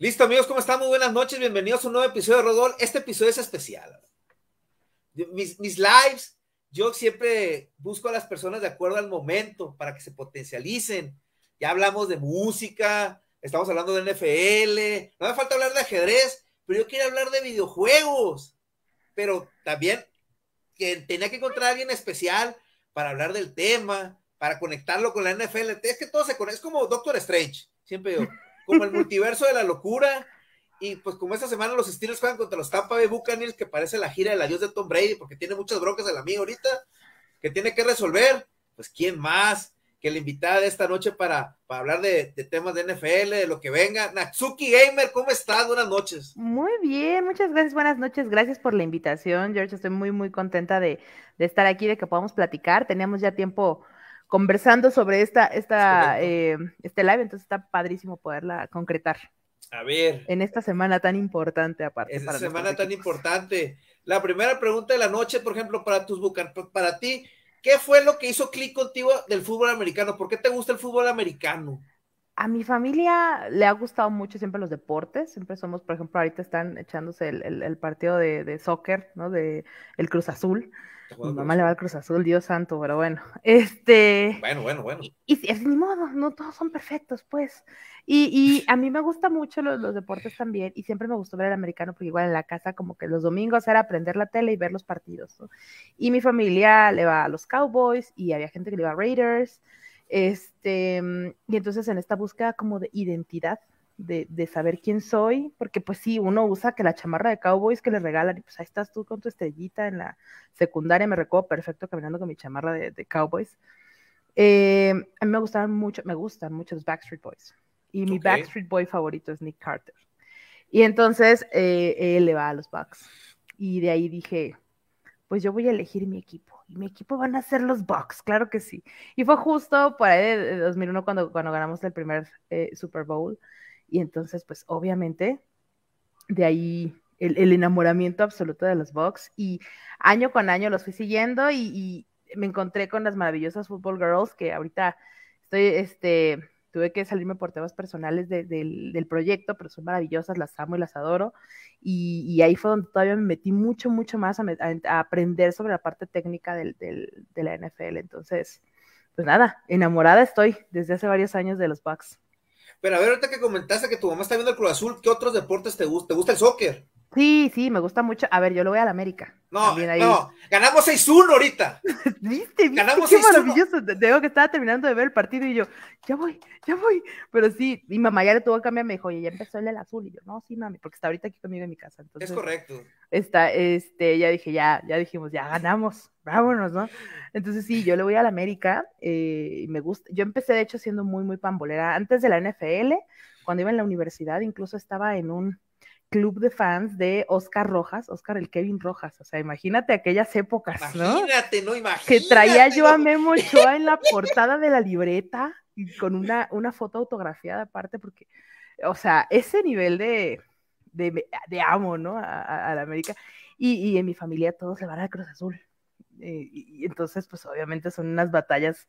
Listo, amigos, ¿cómo están? Muy buenas noches, bienvenidos a un nuevo episodio de Rodol. Este episodio es especial. Mis, lives, yo siempre busco a las personas de acuerdo al momento para que se potencialicen. Ya hablamos de música, estamos hablando de NFL, no me falta hablar de ajedrez, pero yo quiero hablar de videojuegos. Pero también que tenía que encontrar a alguien especial para hablar del tema, para conectarlo con la NFL. Es que todo se conecta, es como Doctor Strange, siempre yo como el multiverso de la locura. Y pues como esta semana los Steelers juegan contra los Tampa Bay Buccaneers, que parece la gira del adiós de Tom Brady, porque tiene muchas broncas la amigo ahorita, que tiene que resolver, pues quién más que la invitada de esta noche para, para hablar de, temas de NFL, de lo que venga. Natsuki Gamer, ¿cómo estás? Buenas noches. Muy bien, muchas gracias, buenas noches. Gracias por la invitación, George. Estoy muy, muy contenta de, de estar aquí, de que podamos platicar. Teníamos ya tiempo conversando sobre esta, esta, eh, este live, entonces está padrísimo poderla concretar. A ver. En esta semana tan importante, aparte. En esta semana tan importante. La primera pregunta de la noche, por ejemplo, para tus bucan, para ti, ¿qué fue lo que hizo clic contigo del fútbol americano? ¿Por qué te gusta el fútbol americano? A mi familia le ha gustado mucho siempre los deportes. Siempre somos, por ejemplo, ahorita están echándose el, partido de, de, soccer, ¿no? De el Cruz Azul. Mi mamá le va al Cruz Azul, Dios santo, pero bueno. Este. Bueno, bueno, bueno. Y, así ni modo, no todos son perfectos, pues. Y, y a mí me gusta mucho los, los, deportes también, y siempre me gustó ver el americano, porque igual en la casa, como que los domingos era prender la tele y ver los partidos. Y mi familia le va a los Cowboys, y había gente que le iba a Raiders. Este, y entonces en esta búsqueda como de identidad, de, de, saber quién soy, porque pues sí, uno usa que la chamarra de Cowboys que le regalan, y pues ahí estás tú con tu estrellita en la secundaria, me recuerdo perfecto caminando con mi chamarra de, de Cowboys. Eh, a mí me gustaban mucho, me gustan mucho los Backstreet Boys, y mi Backstreet Boy favorito es Nick Carter. Y entonces eh, él le va a los Bucks. Y de ahí dije, pues yo voy a elegir mi equipo. Y mi equipo van a ser los Bucks, claro que sí. Y fue justo por ahí de, 2001 cuando, cuando ganamos el primer eh, Super Bowl. Y entonces, pues obviamente, de ahí el, enamoramiento absoluto de los Bucks. Y año con año los fui siguiendo y, me encontré con las maravillosas Football Girls que ahorita estoy, este, tuve que salirme por temas personales del, proyecto, pero son maravillosas, las amo y las adoro. Y, ahí fue donde todavía me metí mucho, mucho más a, aprender sobre la parte técnica de la NFL. Entonces, pues nada, enamorada estoy desde hace varios años de los Bucks. Pero a ver, ahorita que comentaste que tu mamá está viendo el Cruz Azul, ¿qué otros deportes te gusta? ¿Te gusta el soccer? Sí, sí, me gusta mucho. A ver, yo lo voy a la América. No, no, ganamos 6-1 ahorita. ¿Viste? ¿Viste? Ganamos Qué maravilloso. Digo que estaba terminando de ver el partido y yo, ya voy, ya voy. Pero sí, mi mamá ya le tuvo que cambiar, me dijo, oye, ya empezó el azul. Y yo, no, sí, mami, porque está ahorita aquí conmigo en mi casa. es correcto. Está, este, ya dije, ya, ya dijimos, ya ganamos, vámonos, ¿no? Entonces sí, yo le voy a la América eh, y me gusta. Yo empecé, de hecho, siendo muy, muy pambolera. Antes de la NFL, cuando iba en la universidad, incluso estaba en un club de fans de Oscar Rojas, Oscar el Kevin Rojas, o sea, imagínate aquellas épocas, ¿no? Imagínate, no imagínate. Que traía yo a Memo Ochoa en la portada de la libreta y con una, una foto autografiada aparte, porque, o sea, ese nivel de, de, amo, ¿no? A, la América. Y, en mi familia todos le van a Cruz Azul. Eh, y, entonces, pues obviamente son unas batallas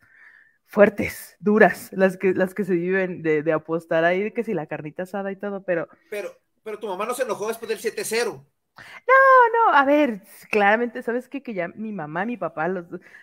fuertes, duras, las que, las que se viven de, de apostar ahí, que si la carnita asada y todo, pero... Pero, pero tu mamá no se enojó después del 7-0. No, no, a ver, claramente, ¿sabes qué? Que ya mi mamá, mi papá,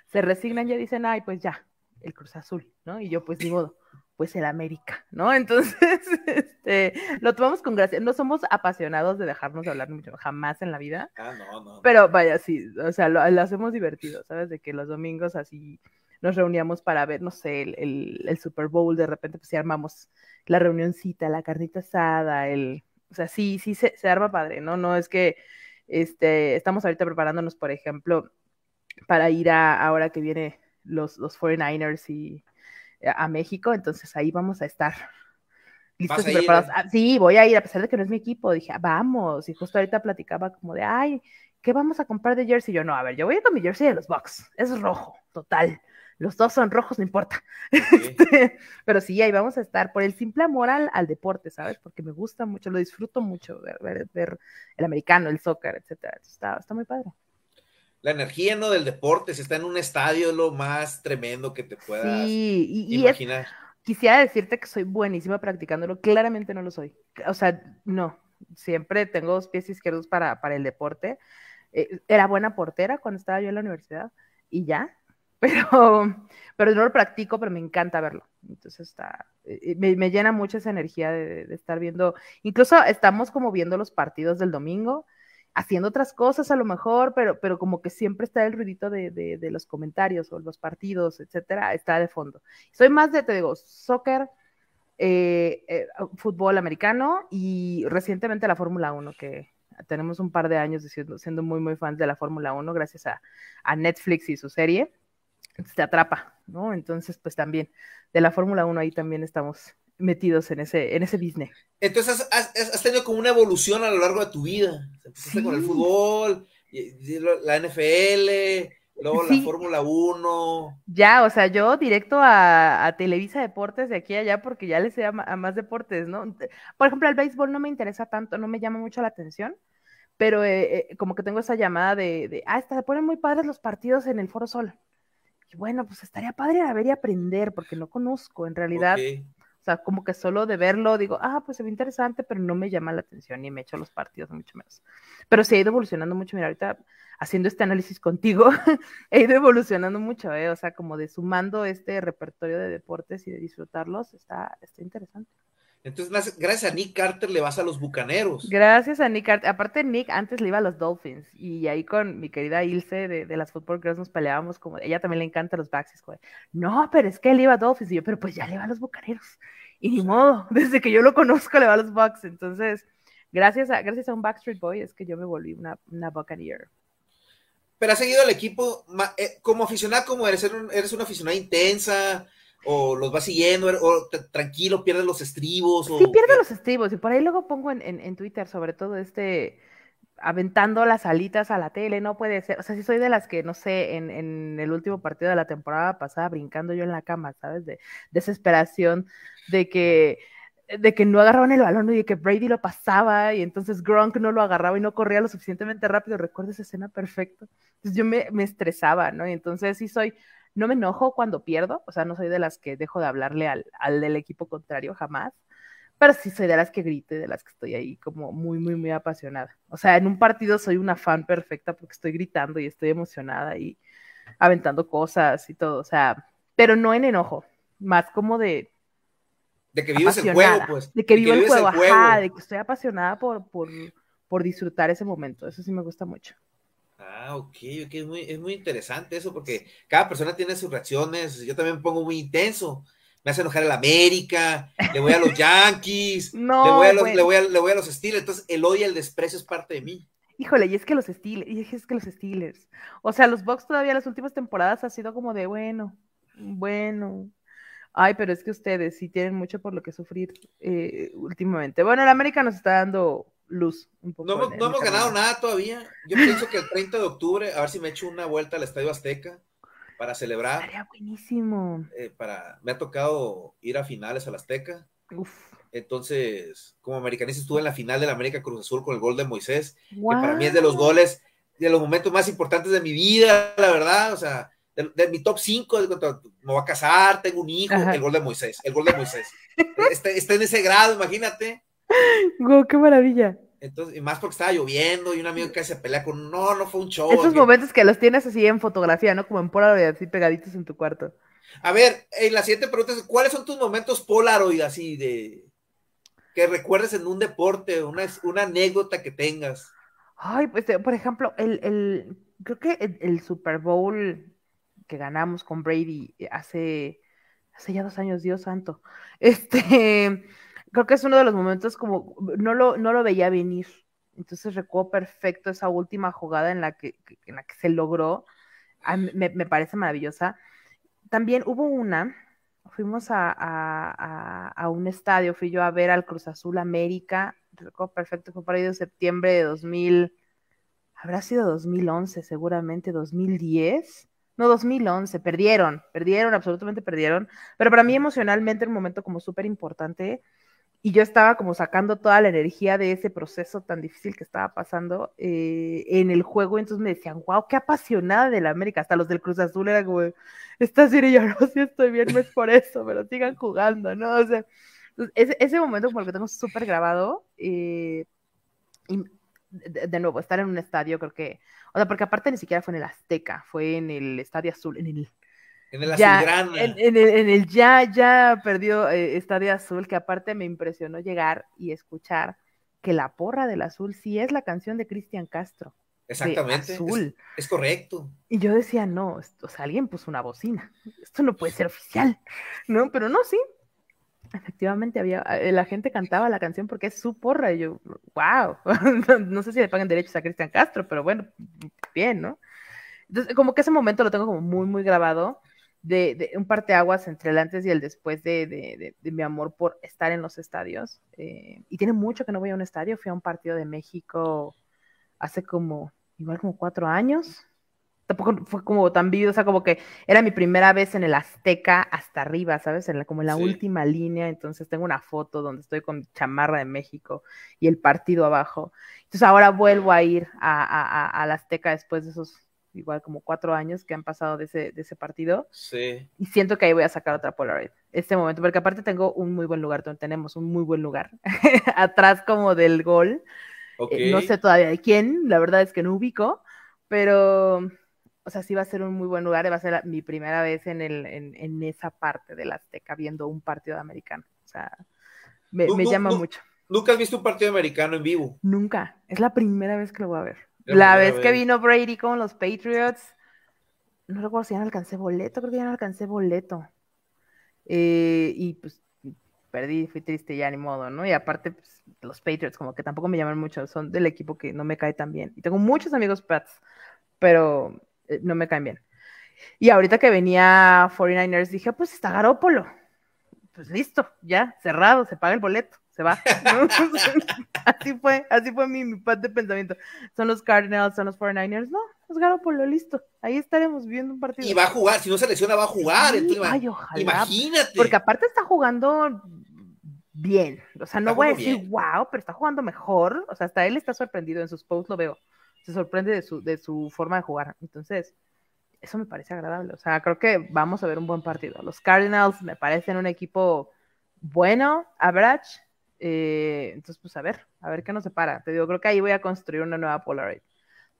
se resignan, ya dicen, ay, pues ya, el Cruz Azul, ¿no? Y yo, pues digo, pues el América, ¿no? Entonces, este, lo tomamos con gracia. No somos apasionados de dejarnos de hablar mucho, jamás en la vida. Ah, no, no. Pero vaya, sí, o sea, lo, hacemos divertido, ¿sabes? De que los domingos así nos reuníamos para ver, no sé, el, el, Super Bowl, de repente pues sí armamos la reunioncita, la carnita asada, el o sea, sí, sí se, arma padre, ¿no? No es que este, estamos ahorita preparándonos, por ejemplo, para ir a ahora que viene los, los 49ers y a México, entonces ahí vamos a estar listos y preparados. Ah, sí, voy a ir, a pesar de que no es mi equipo, dije, ah, vamos, y justo ahorita platicaba como de, ay, ¿qué vamos a comprar de jersey? Yo, no, a ver, yo voy a ir con mi jersey de los Bucks, es rojo, total los dos son rojos, no importa. Este, pero sí, ahí vamos a estar por el simple amor al, deporte, ¿sabes? Porque me gusta mucho, lo disfruto mucho ver, el americano, el soccer, etcétera. Está, muy padre. La energía no del deporte, si está en un estadio, lo más tremendo que te puedas y, imaginar. quisiera decirte que soy buenísima practicándolo, claramente no lo soy. O sea, no, siempre tengo dos pies izquierdos para, el deporte. Eh, era buena portera cuando estaba yo en la universidad y ya, pero, pero no lo practico, pero me encanta verlo. Entonces está, eh, eh, me, llena mucho esa energía de, estar viendo, incluso estamos como viendo los partidos del domingo, haciendo otras cosas a lo mejor, pero, pero como que siempre está el ruidito de, los comentarios o los partidos, etcétera, está de fondo. Soy más de, te digo, soccer, eh, fútbol americano y recientemente la Fórmula 1, que tenemos un par de años siendo, muy, muy fans de la Fórmula 1 gracias a, a Netflix y su serie te atrapa, ¿no? Entonces, pues también, de la Fórmula 1 ahí también estamos metidos en ese, en ese business. Entonces, has, tenido como una evolución a lo largo de tu vida. Empezaste con el fútbol, la NFL, luego la Fórmula 1. Ya, o sea, yo directo a, Televisa Deportes de aquí a allá porque ya le sé a, más deportes, ¿no? Por ejemplo, el béisbol no me interesa tanto, no me llama mucho la atención pero eh, eh, como que tengo esa llamada de, ah, está, se ponen muy padres los partidos en el Foro Sol. Y bueno, pues estaría padre a ver y aprender, porque no conozco en realidad. O sea, como que solo de verlo digo, ah, pues se ve interesante, pero no me llama la atención y me echo los partidos, mucho menos. Pero sí ha ido evolucionando mucho. Mira, ahorita haciendo este análisis contigo, he ido evolucionando mucho, ¿eh? O sea, como de sumando este repertorio de deportes y de disfrutarlos, está, está interesante. Entonces, gracias a Nick Carter le vas a los bucaneros. Gracias a Nick Carter. Aparte, Nick antes le iba a los Dolphins. Y ahí con mi querida Ilse de, las Football Girls nos peleábamos como. Ella también le encanta los Baxis. No, pero es que él iba a Dolphins. Y yo, pero pues ya le va a los bucaneros. Y ni modo. Desde que yo lo conozco, le va a los Bucks. Entonces, gracias a, gracias a un Backstreet Boy es que yo me volví una, una Buccaneer. Pero has seguido el equipo eh, como aficionada, como eres, eres una aficionada intensa o los va siguiendo, o tranquilo, pierde los estribos. Sí, pierde los estribos, y por ahí luego pongo en, Twitter, sobre todo este, aventando las alitas a la tele, no puede ser, o sea, sí soy de las que, no sé, en, en el último partido de la temporada pasada, brincando yo en la cama, ¿sabes? De desesperación, de que de que no agarraban el balón y de que Brady lo pasaba y entonces Gronk no lo agarraba y no corría lo suficientemente rápido. Recuerdo esa escena perfecta. Entonces yo me, me estresaba, ¿no? Y entonces sí soy no me enojo cuando pierdo, o sea, no soy de las que dejo de hablarle al, al del equipo contrario jamás, pero sí soy de las que grito de las que estoy ahí como muy, muy, muy apasionada. O sea, en un partido soy una fan perfecta porque estoy gritando y estoy emocionada y aventando cosas y todo, o sea, pero no en enojo, más como de... De que vives el juego, pues. De que, vivo el, juego, ajá, de que estoy apasionada por, por, por disfrutar ese momento, eso sí me gusta mucho. Ah, ok, ok, es muy, interesante eso porque cada persona tiene sus reacciones. Yo también me pongo muy intenso. Me hace enojar el América, le voy a los Yankees, le, voy a los, Steelers. Entonces, el odio y el desprecio es parte de mí. Híjole, y es que los Steelers, y es que los Steelers. O sea, los Box todavía las últimas temporadas ha sido como de bueno, bueno. Ay, pero es que ustedes sí tienen mucho por lo que sufrir eh, últimamente. Bueno, el América nos está dando luz. Un poco no, hemos ganado nada todavía. Yo pienso que el 30 de octubre, a ver si me echo una vuelta al Estadio Azteca para celebrar. buenísimo. Eh, para, me ha tocado ir a finales al Azteca. Entonces, como americanista estuve en la final de la América Cruz Azul con el gol de Moisés, que para mí es de los goles, de los momentos más importantes de mi vida, la verdad, o sea, de, mi top 5, me voy a casar, tengo un hijo, el gol de Moisés, el gol de Moisés. Este, está en ese grado, imagínate. Wow, ¡Qué maravilla! Entonces, y más porque estaba lloviendo y un amigo que se pelea con, no, no fue un show. Esos momentos que los tienes así en fotografía, ¿no? Como en Polaroid, así pegaditos en tu cuarto. A ver, en eh, la siguiente pregunta es, ¿cuáles son tus momentos Polaroid así de que recuerdes en un deporte, una, una anécdota que tengas? Ay, pues, eh, por ejemplo, el, el creo que el, el, Super Bowl que ganamos con Brady eh, hace, hace ya dos años, Dios santo, este creo que es uno de los momentos como no lo, no lo veía venir. Entonces recuerdo perfecto esa última jugada en la que, en la que se logró. me, me, parece maravillosa. También hubo una, fuimos a, a, a, a, un estadio, fui yo a ver al Cruz Azul América, recuerdo perfecto, fue para ir de septiembre de 2000, habrá sido 2011 seguramente, 2010. No, 2011, perdieron, perdieron, absolutamente perdieron. Pero para mí emocionalmente un momento como súper importante y yo estaba como sacando toda la energía de ese proceso tan difícil que estaba pasando eh, en el juego, entonces me decían, wow, qué apasionada del América, hasta los del Cruz Azul eran como, estás bien y yo, no, si estoy bien, no es por eso, pero sigan jugando, ¿no? O sea, ese, ese momento como el que tengo súper grabado, eh, y de, nuevo, estar en un estadio creo que, o sea, porque aparte ni siquiera fue en el Azteca, fue en el Estadio Azul, en el en el ya, ya, perdió eh, Estadio Azul, que aparte me impresionó llegar y escuchar que La Porra del Azul sí es la canción de Cristian Castro. Exactamente. Azul. Es, correcto. Y yo decía, no, o sea, alguien puso una bocina. Esto no puede ser oficial. No, pero no, sí. Efectivamente, había, eh, la gente cantaba la canción porque es su porra. Y yo, wow. no, sé si le pagan derechos a Cristian Castro, pero bueno, bien, ¿no? Entonces, como que ese momento lo tengo como muy, muy grabado de, de un entre el antes y el después de, mi amor por estar en los estadios. Eh, y tiene mucho que no voy a un estadio, fui a un partido de México hace como, igual como cuatro años. Tampoco fue como tan vivo, o sea, como que era mi primera vez en el Azteca hasta arriba, ¿sabes? En como en la última línea, entonces tengo una foto donde estoy con chamarra de México y el partido abajo. Entonces ahora vuelvo a ir al a, a, a Azteca después de esos igual como cuatro años que han pasado de ese, de ese partido. Sí. Y siento que ahí voy a sacar otra Polaroid. Este momento, porque aparte tengo un muy buen lugar, tenemos un muy buen lugar. Atrás como del gol. Eh, no sé todavía de quién, la verdad es que no ubico, pero, o sea, sí va a ser un muy buen lugar y va a ser mi primera vez en, el, en, esa parte de la Azteca viendo un partido de americano. O sea, me, llama mucho. ¿Nunca has visto un partido americano en vivo? Nunca. Es la primera vez que lo voy a ver. La vez, que vino Brady con los Patriots, no recuerdo si ya no alcancé boleto, creo que ya no alcancé boleto. Eh, y pues perdí, fui triste ya, ni modo, ¿no? Y aparte, pues, los Patriots como que tampoco me llaman mucho, son del equipo que no me cae tan bien. Y tengo muchos amigos Pats, pero eh, no me caen bien. Y ahorita que venía 49ers, dije, ah, pues está Garópolo. Pues listo, ya, cerrado, se paga el boleto se va. así fue, así fue mi, mi de pensamiento. Son los Cardinals, son los 49ers, no, pues por lo listo. Ahí estaremos viendo un partido. Y va a jugar, si no se lesiona, va a jugar. ay, ojalá, imagínate. Porque aparte está jugando bien. O sea, no voy a decir wow, pero está jugando mejor. O sea, hasta él está sorprendido en sus posts, lo veo. Se sorprende de su, de su forma de jugar. Entonces, eso me parece agradable. O sea, creo que vamos a ver un buen partido. Los Cardinals me parecen un equipo bueno, average, eh, entonces, pues a ver, a ver qué nos separa. Te digo, creo que ahí voy a construir una nueva Polaroid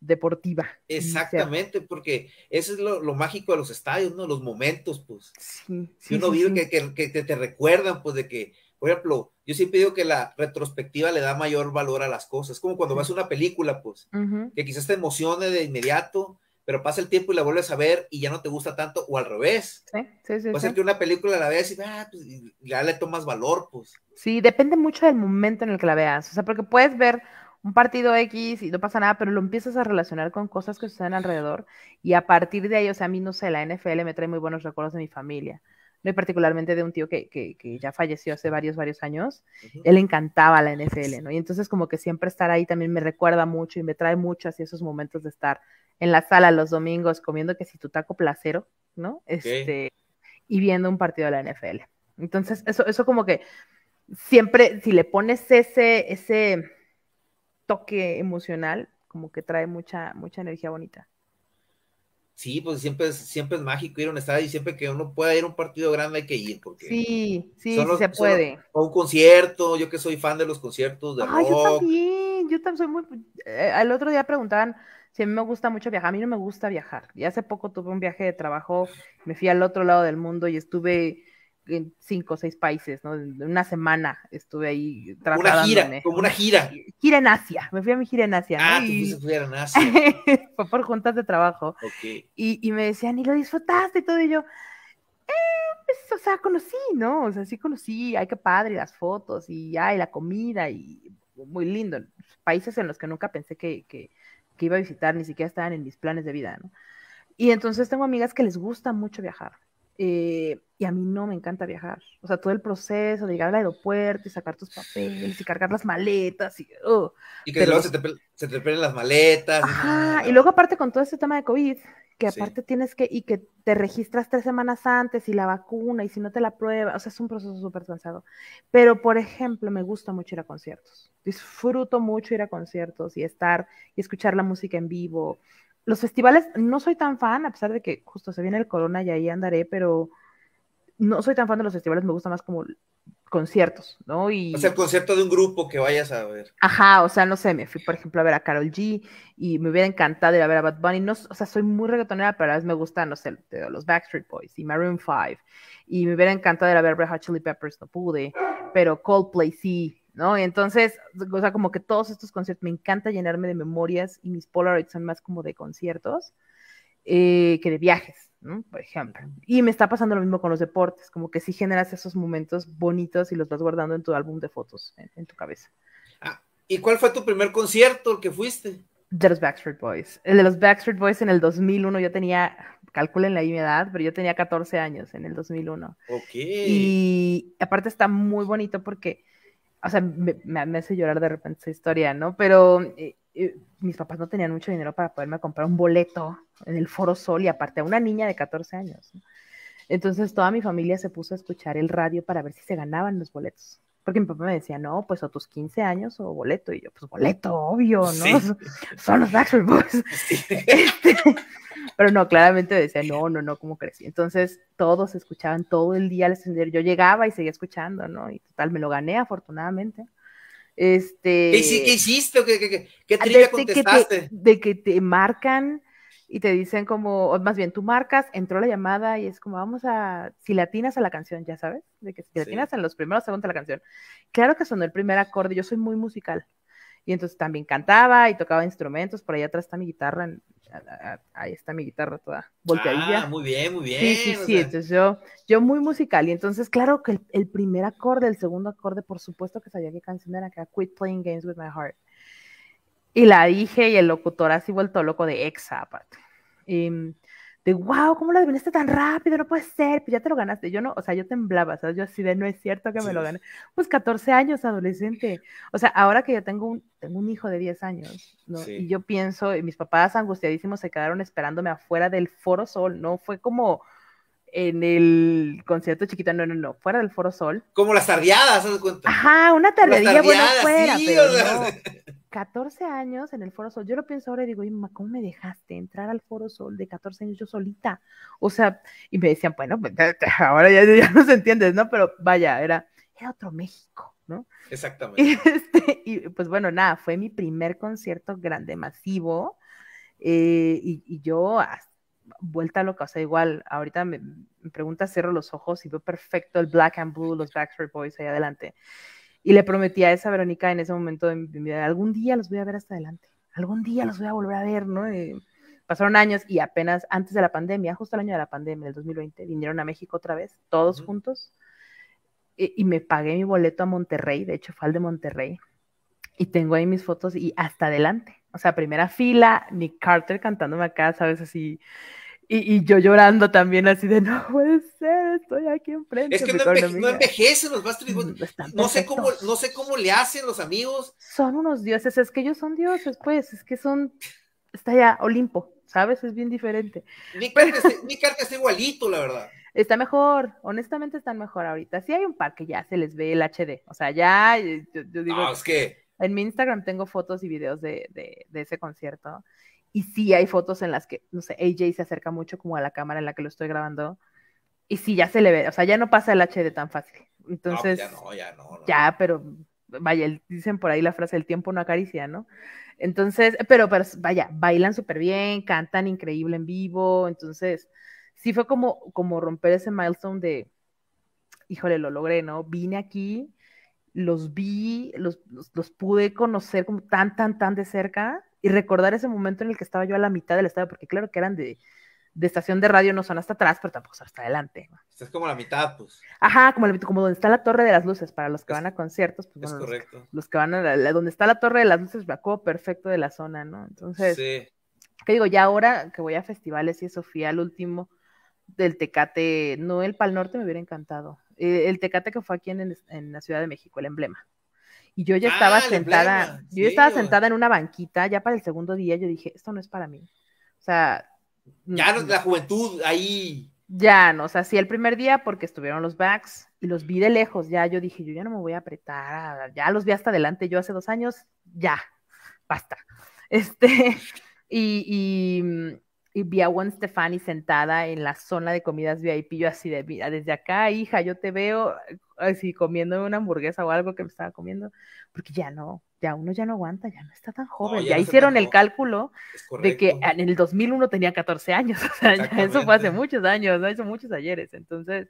deportiva. Exactamente, porque eso es lo, mágico de los estadios, ¿no? Los momentos, pues. Sí, uno vive que, te, recuerdan, pues, de que, por ejemplo, yo siempre digo que la retrospectiva le da mayor valor a las cosas, como cuando vas a una película, pues, que quizás te emocione de inmediato, pero pasa el tiempo y la vuelves a ver y ya no te gusta tanto, o al revés. Sí, sí, sí. Puede ser una película la vez ah, pues, y ya le tomas valor, pues. Sí, depende mucho del momento en el que la veas. O sea, porque puedes ver un partido X y no pasa nada, pero lo empiezas a relacionar con cosas que suceden alrededor y a partir de ahí, o sea, a mí no sé, la NFL me trae muy buenos recuerdos de mi familia. No, y particularmente de un tío que, que, ya falleció hace varios, varios años, él encantaba la NFL, ¿no? Y entonces como que siempre estar ahí también me recuerda mucho y me trae mucho hacia esos momentos de estar en la sala los domingos comiendo que si tu taco placero, ¿no? Este, y viendo un partido de la NFL. Entonces, eso, eso como que siempre, si le pones ese, ese toque emocional, como que trae mucha, mucha energía bonita. Sí, pues siempre es, siempre es mágico ir a un estadio y siempre que uno pueda ir a un partido grande hay que ir. Porque sí, sí, se puede. O un concierto, yo que soy fan de los conciertos de ah, rock. Yo también, yo también soy muy... Eh, al otro día preguntaban, Sí, a mí me gusta mucho viajar. A mí no me gusta viajar. Y hace poco tuve un viaje de trabajo, me fui al otro lado del mundo y estuve en cinco o seis países, ¿no? una semana estuve ahí trabajando. Una gira, como una gira. Gira en Asia. Me fui a mi gira en Asia. Ah, ¿no? y... fueron en Asia. Fue por juntas de trabajo. Okay. Y, y me decían, ¿y lo disfrutaste? Y todo, y yo, eh, pues, o sea, conocí, ¿no? O sea, sí conocí, ay, qué padre, las fotos y, ay, la comida y muy lindo. Países en los que nunca pensé que, que que iba a visitar ni siquiera estaban en mis planes de vida, ¿no? Y entonces tengo amigas que les gusta mucho viajar. Eh, y a mí no me encanta viajar. O sea, todo el proceso de llegar al aeropuerto y sacar tus papeles y cargar las maletas y. Oh, y que luego se te, se las maletas. y luego aparte con todo este tema de COVID, que aparte tienes que, y que te registras tres semanas antes y la vacuna, y si no te la pruebas, o sea, es un proceso súper cansado. Pero, por ejemplo, me gusta mucho ir a conciertos. Disfruto mucho ir a conciertos y estar y escuchar la música en vivo. Los festivales no soy tan fan, a pesar de que justo se viene el corona y ahí andaré, pero no soy tan fan de los festivales, me gusta más como conciertos, ¿no? Y... O sea, el concierto de un grupo que vayas a ver. Ajá, o sea, no sé, me fui, por ejemplo, a ver a Carol G y me hubiera encantado ir a ver a Bad Bunny. No, o sea, soy muy reggaetonera, pero a veces me gustan, no sé, los Backstreet Boys y Maroon 5. Y me hubiera encantado ir a ver Red Hot Chili Peppers, no pude, pero Coldplay sí, ¿no? Y entonces, o sea, como que todos estos conciertos, me encanta llenarme de memorias y mis Polaroids son más como de conciertos. Eh, que de viajes, ¿no? Por ejemplo. Y me está pasando lo mismo con los deportes, como que sí generas esos momentos bonitos y los vas guardando en tu álbum de fotos, en, tu cabeza. Ah, ¿Y cuál fue tu primer concierto que fuiste? De los Backstreet Boys. El de los Backstreet Boys en el 2001 yo tenía, calculen la mi edad, pero yo tenía 14 años en el 2001. Ok. Y aparte está muy bonito porque, o sea, me, hace llorar de repente esa historia, ¿no? Pero eh, mis papás no tenían mucho dinero para poderme comprar un boleto en el Foro Sol y aparte a una niña de 14 años. Entonces toda mi familia se puso a escuchar el radio para ver si se ganaban los boletos. Porque mi papá me decía, no, pues a tus 15 años o boleto. Y yo, pues boleto, obvio, ¿no? Son los Axel Boys. Pues". Este, pero no, claramente decía, no, no, no, ¿cómo crecí? Entonces todos escuchaban todo el día al Yo llegaba y seguía escuchando, ¿no? Y total, me lo gané afortunadamente. Este, ¿Qué, hiciste? ¿Qué, qué, ah, contestaste? Que de que te marcan y te dicen como, o más bien tú marcas, entró la llamada y es como, vamos a, si latinas a la canción, ya sabes, de que si latinas en los primeros segundos de la canción. Claro que sonó el primer acorde, yo soy muy musical. Y entonces también cantaba y tocaba instrumentos, por ahí atrás está mi guitarra ahí está mi guitarra toda volteadilla. Ah, muy bien, muy bien. Sí, sí, entonces yo, yo muy musical, y entonces claro que el, primer acorde, el segundo acorde, por supuesto que sabía qué canción era, que era Quit Playing Games With My Heart. Y la dije y el locutor así vuelto loco de ex aparte. Y, de wow, ¿cómo lo adivinaste tan rápido? No puede ser, pues ya te lo ganaste. Yo no, o sea, yo temblaba, sea Yo así de no es cierto que me lo gané. Pues 14 años, adolescente. O sea, ahora que yo tengo un, tengo un hijo de 10 años, ¿no? Y yo pienso, mis papás angustiadísimos se quedaron esperándome afuera del Foro Sol, ¿no? Fue como en el concierto chiquito, no, no, no, fuera del Foro Sol. Como las tardeadas, ¿sabes cuenta? Ajá, una tardeadilla buena afuera, pero no 14 años en el Foro Sol, yo lo pienso ahora y digo, mamá, ¿cómo me dejaste entrar al Foro Sol de 14 años yo solita? O sea, y me decían, bueno, pues, ahora ya, ya se entiendes, ¿no? Pero vaya, era, otro México, ¿no? Exactamente. Este, y, pues bueno, nada, fue mi primer concierto grande, masivo, eh, y, yo vuelta loca, o sea, igual, ahorita me, me pregunta, cierro los ojos y veo perfecto el Black and Blue, los Backstreet Boys ahí adelante. Y le prometí a esa Verónica en ese momento de mi vida, algún día los voy a ver hasta adelante, algún día los voy a volver a ver, ¿no? Eh, pasaron años y apenas antes de la pandemia, justo el año de la pandemia, el 2020, vinieron a México otra vez, todos juntos, y, e, y, me pagué mi boleto a Monterrey, de hecho fue al de Monterrey, y tengo ahí mis fotos y hasta adelante, o sea, primera fila, Nick Carter cantándome acá, ¿sabes? Así, y, yo llorando también así de, no puede ser, estoy aquí enfrente. Es que no, envejecen los Backstreet No, sé, cómo, no sé cómo le hacen los amigos. Son unos dioses, es que ellos son dioses, pues, es que son, está ya Olimpo, ¿sabes? Es bien diferente. Mi carta, está, igualito, la verdad. Está mejor, honestamente están mejor ahorita. Sí hay un par que ya se les ve el HD, o sea, ya, eh, yo, digo... No, es que... En mi Instagram tengo fotos y videos de, de, de ese concierto y sí hay fotos en las que, no sé, AJ se acerca mucho como a la cámara en la que lo estoy grabando. Y sí, ya se le ve, o sea, ya no pasa el HD tan fácil. Pues, entonces, ya, no, ya, no, ya pero vaya, dicen por ahí la frase, el tiempo no acaricia, ¿no? Entonces, pero, pero vaya, bailan súper bien, cantan increíble en vivo, entonces, sí fue como, como romper ese milestone de, híjole, lo logré, ¿no? Vine aquí, los vi, los, los, los pude conocer como tan, tan, tan de cerca y recordar ese momento en el que estaba yo a la mitad del estadio, porque claro que eran de, estación de radio, no son hasta atrás, pero tampoco son hasta adelante. Estás como a la mitad, pues. Ajá, como, como donde está la Torre de las Luces, para los que van a conciertos, pues es correcto. Los, que van a donde está la Torre de las Luces, me acuerdo perfecto de la zona, ¿no? Entonces, sí. ¿qué digo? Ya ahora que voy a festivales y eso fui al último del Tecate, no el Pal Norte, me hubiera encantado. Eh, el Tecate que fue aquí en la Ciudad de México, el emblema. Y yo ya estaba ah, sentada, yo ya estaba sentada en una banquita, ya para el segundo día yo dije, esto no es para mí. O sea... Ya la juventud ahí. Ya, no, o sea, sí el primer día porque estuvieron los backs y los vi de lejos, ya yo dije, yo ya no me voy a apretar, ya los vi hasta adelante, yo hace dos años, ya, basta. Este, y mm, y vi a Gwen Stefani sentada en la zona de comidas VIP, yo así de, mira, desde acá, hija, yo te veo así comiendo una hamburguesa o algo que me estaba comiendo, porque ya no, ya uno ya no aguanta, ya no está tan joven, ya, hicieron el cálculo de que en el 2001 tenía 14 años, o sea, eso fue hace muchos años, no hizo muchos ayeres, entonces,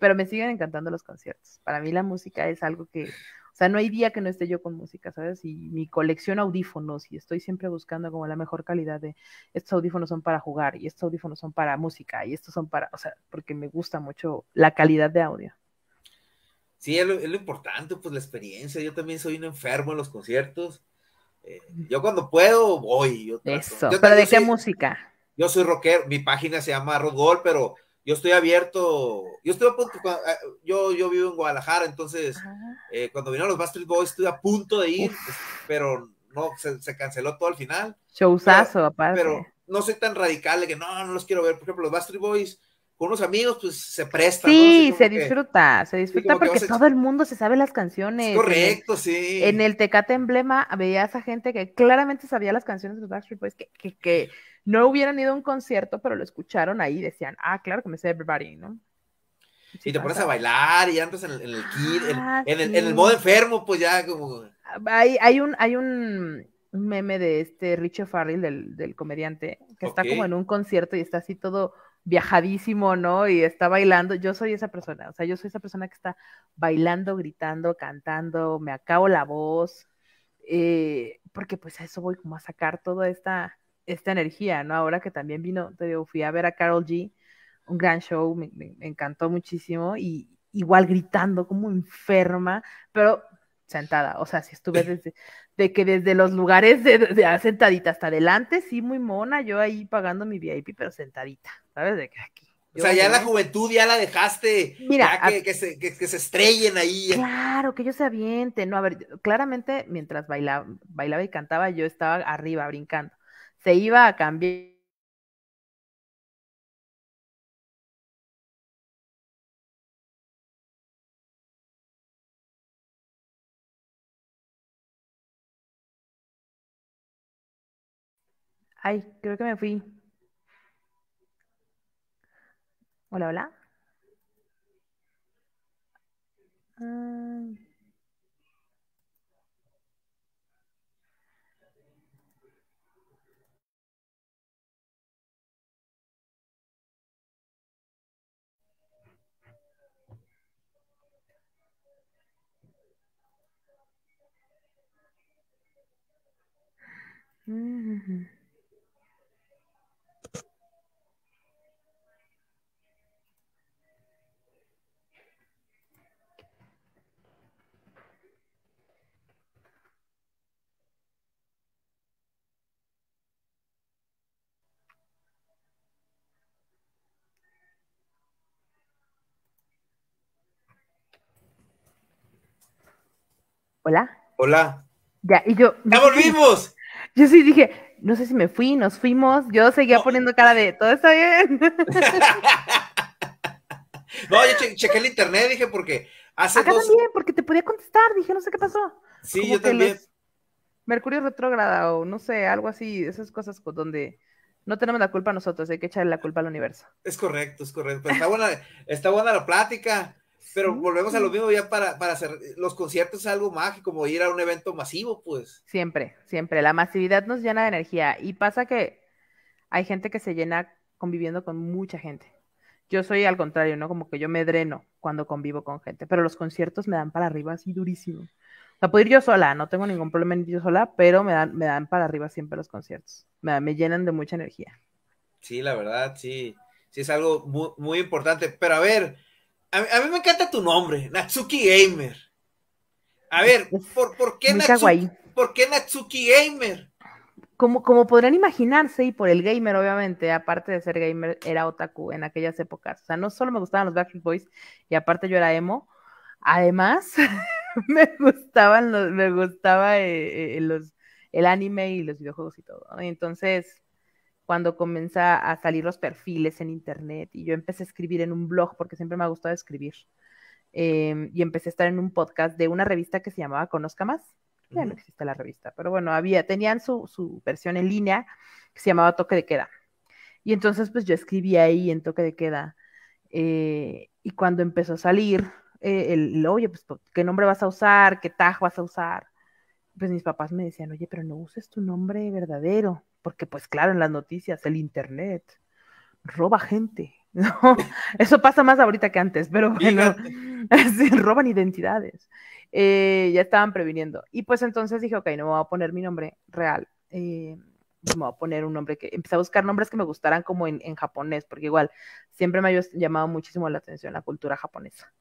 pero me siguen encantando los conciertos, para mí la música es algo que, o sea, no hay día que no esté yo con música, ¿sabes? Y mi colección audífonos, y estoy siempre buscando como la mejor calidad de estos audífonos son para jugar, y estos audífonos son para música, y estos son para, o sea, porque me gusta mucho la calidad de audio. Sí, es lo, importante, pues la experiencia. Yo también soy un enfermo en los conciertos. Eh, yo cuando puedo voy. Eso, pero ¿de qué música? Yo soy rockero, mi página se llama Rock pero yo estoy abierto, yo estoy a punto, eh, yo, yo vivo en Guadalajara, entonces eh, cuando vinieron los Bastard Boys estuve a punto de ir, pero no, se, canceló todo al final. Showzazo, pero, aparte. Pero no soy tan radical de que no, no los quiero ver. Por ejemplo, los Bastard Boys con unos amigos, pues se prestan. Sí, se disfruta, se disfruta porque todo el mundo se sabe las canciones. correcto, sí. En el Tecate Emblema veía a esa gente que claramente sabía las canciones de los Bastard Boys, que, que, que no hubieran ido a un concierto, pero lo escucharon ahí y decían, ah, claro que me sé Everybody, ¿no? Sí, y te pones a bailar y andas en el, en kit, en, ah, el, modo enfermo, pues ya como... Hay, un, hay un meme de este Richie Farrell, del, comediante, que está como en un concierto y está así todo viajadísimo, ¿no? Y está bailando. Yo soy esa persona, o sea, yo soy esa persona que está bailando, gritando, cantando, me acabo la voz, eh, porque pues a eso voy como a sacar toda esta esta energía, ¿no? Ahora que también vino, te digo, fui a ver a Carol G, un gran show, me, encantó muchísimo y igual gritando como enferma, pero sentada, o sea, si estuve desde, de que desde los lugares de, ah, sentadita hasta adelante, sí, muy mona, yo ahí pagando mi VIP, pero sentadita, ¿sabes? De que aquí. o sea, ya la juventud ya la dejaste. Mira. que, se, estrellen ahí. Claro, que yo se avienten. No, a ver, claramente mientras bailaba, bailaba y cantaba, yo estaba arriba brincando se iba a cambiar Ay, creo que me fui. Hola, hola. Ah. Hola. Hola. Ya, y yo. ¡Ya volvimos! Yo sí dije, no sé si me fui, nos fuimos. Yo seguía poniendo cara de, todo está bien. no, yo chequé el internet, dije, porque hace Acá porque te podía contestar, dije, no sé qué pasó. Sí, yo también. Mercurio retrógrada o no sé, algo así, esas cosas donde no tenemos la culpa nosotros, hay que echarle la culpa al universo. Es correcto, es correcto. está buena, está buena la plática. Pero volvemos a lo mismo ya para, hacer eh, los conciertos es algo mágico, como ir a un evento masivo, pues. Siempre, siempre. La masividad nos llena de energía y pasa que hay gente que se llena conviviendo con mucha gente. Yo soy al contrario, ¿no? Como que yo me dreno cuando convivo con gente, pero los conciertos me dan para arriba así durísimo. O sea, puedo ir yo sola, no tengo ningún problema en ir yo sola, pero me dan, me dan para arriba siempre los conciertos. Me, llenan de mucha energía. Sí, la verdad, sí. Sí, es algo muy, muy importante. Pero a ver, a, mí me encanta tu nombre, Natsuki Gamer. A ver, ¿por, qué, Natsuki, ¿por qué Gamer? Como, como podrán imaginarse, y por el gamer, obviamente, aparte de ser gamer, era otaku en aquellas épocas. O sea, no solo me gustaban los Backstreet Boys, y aparte yo era emo. Además, me gustaban me gustaba eh, eh, los, el anime y los videojuegos y todo. Entonces, cuando comienza a salir los perfiles en internet y yo empecé a escribir en un blog porque siempre me ha gustado escribir. Em, y empecé a estar en un podcast de una revista que se llamaba Conozca Más. Ya no existe la revista, pero bueno, había, tenían su, versión en línea que se llamaba Toque de Queda. Y entonces pues yo escribí ahí en Toque de Queda. Eh, y cuando empezó a salir, eh, el, oye, pues qué nombre vas a usar, qué tag vas a usar, pues mis papás me decían, oye, pero no uses tu nombre verdadero porque pues claro, en las noticias, el Internet roba gente. ¿no? Eso pasa más ahorita que antes, pero bueno, roban identidades. Eh, ya estaban previniendo. Y pues entonces dije, ok, no me voy a poner mi nombre real. Eh, me voy a poner un nombre que empecé a buscar nombres que me gustaran como en, japonés, porque igual siempre me ha llamado muchísimo la atención la cultura japonesa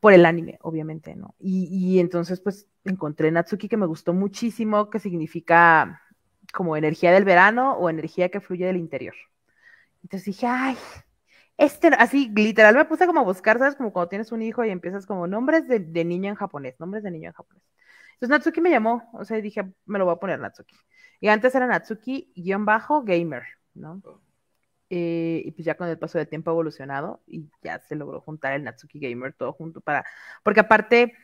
por el anime, obviamente, ¿no? Y, y, entonces, pues, encontré Natsuki que me gustó muchísimo, que significa como energía del verano o energía que fluye del interior. Entonces dije, ay, este, así literal me puse como a buscar, ¿sabes? Como cuando tienes un hijo y empiezas como nombres de, niño en japonés, nombres de niño en japonés. Entonces Natsuki me llamó, o sea, dije, me lo voy a poner Natsuki. Y antes era Natsuki-gamer, bajo, ¿no? y pues ya con el paso del tiempo ha evolucionado y ya se logró juntar el Natsuki Gamer todo junto para, porque aparte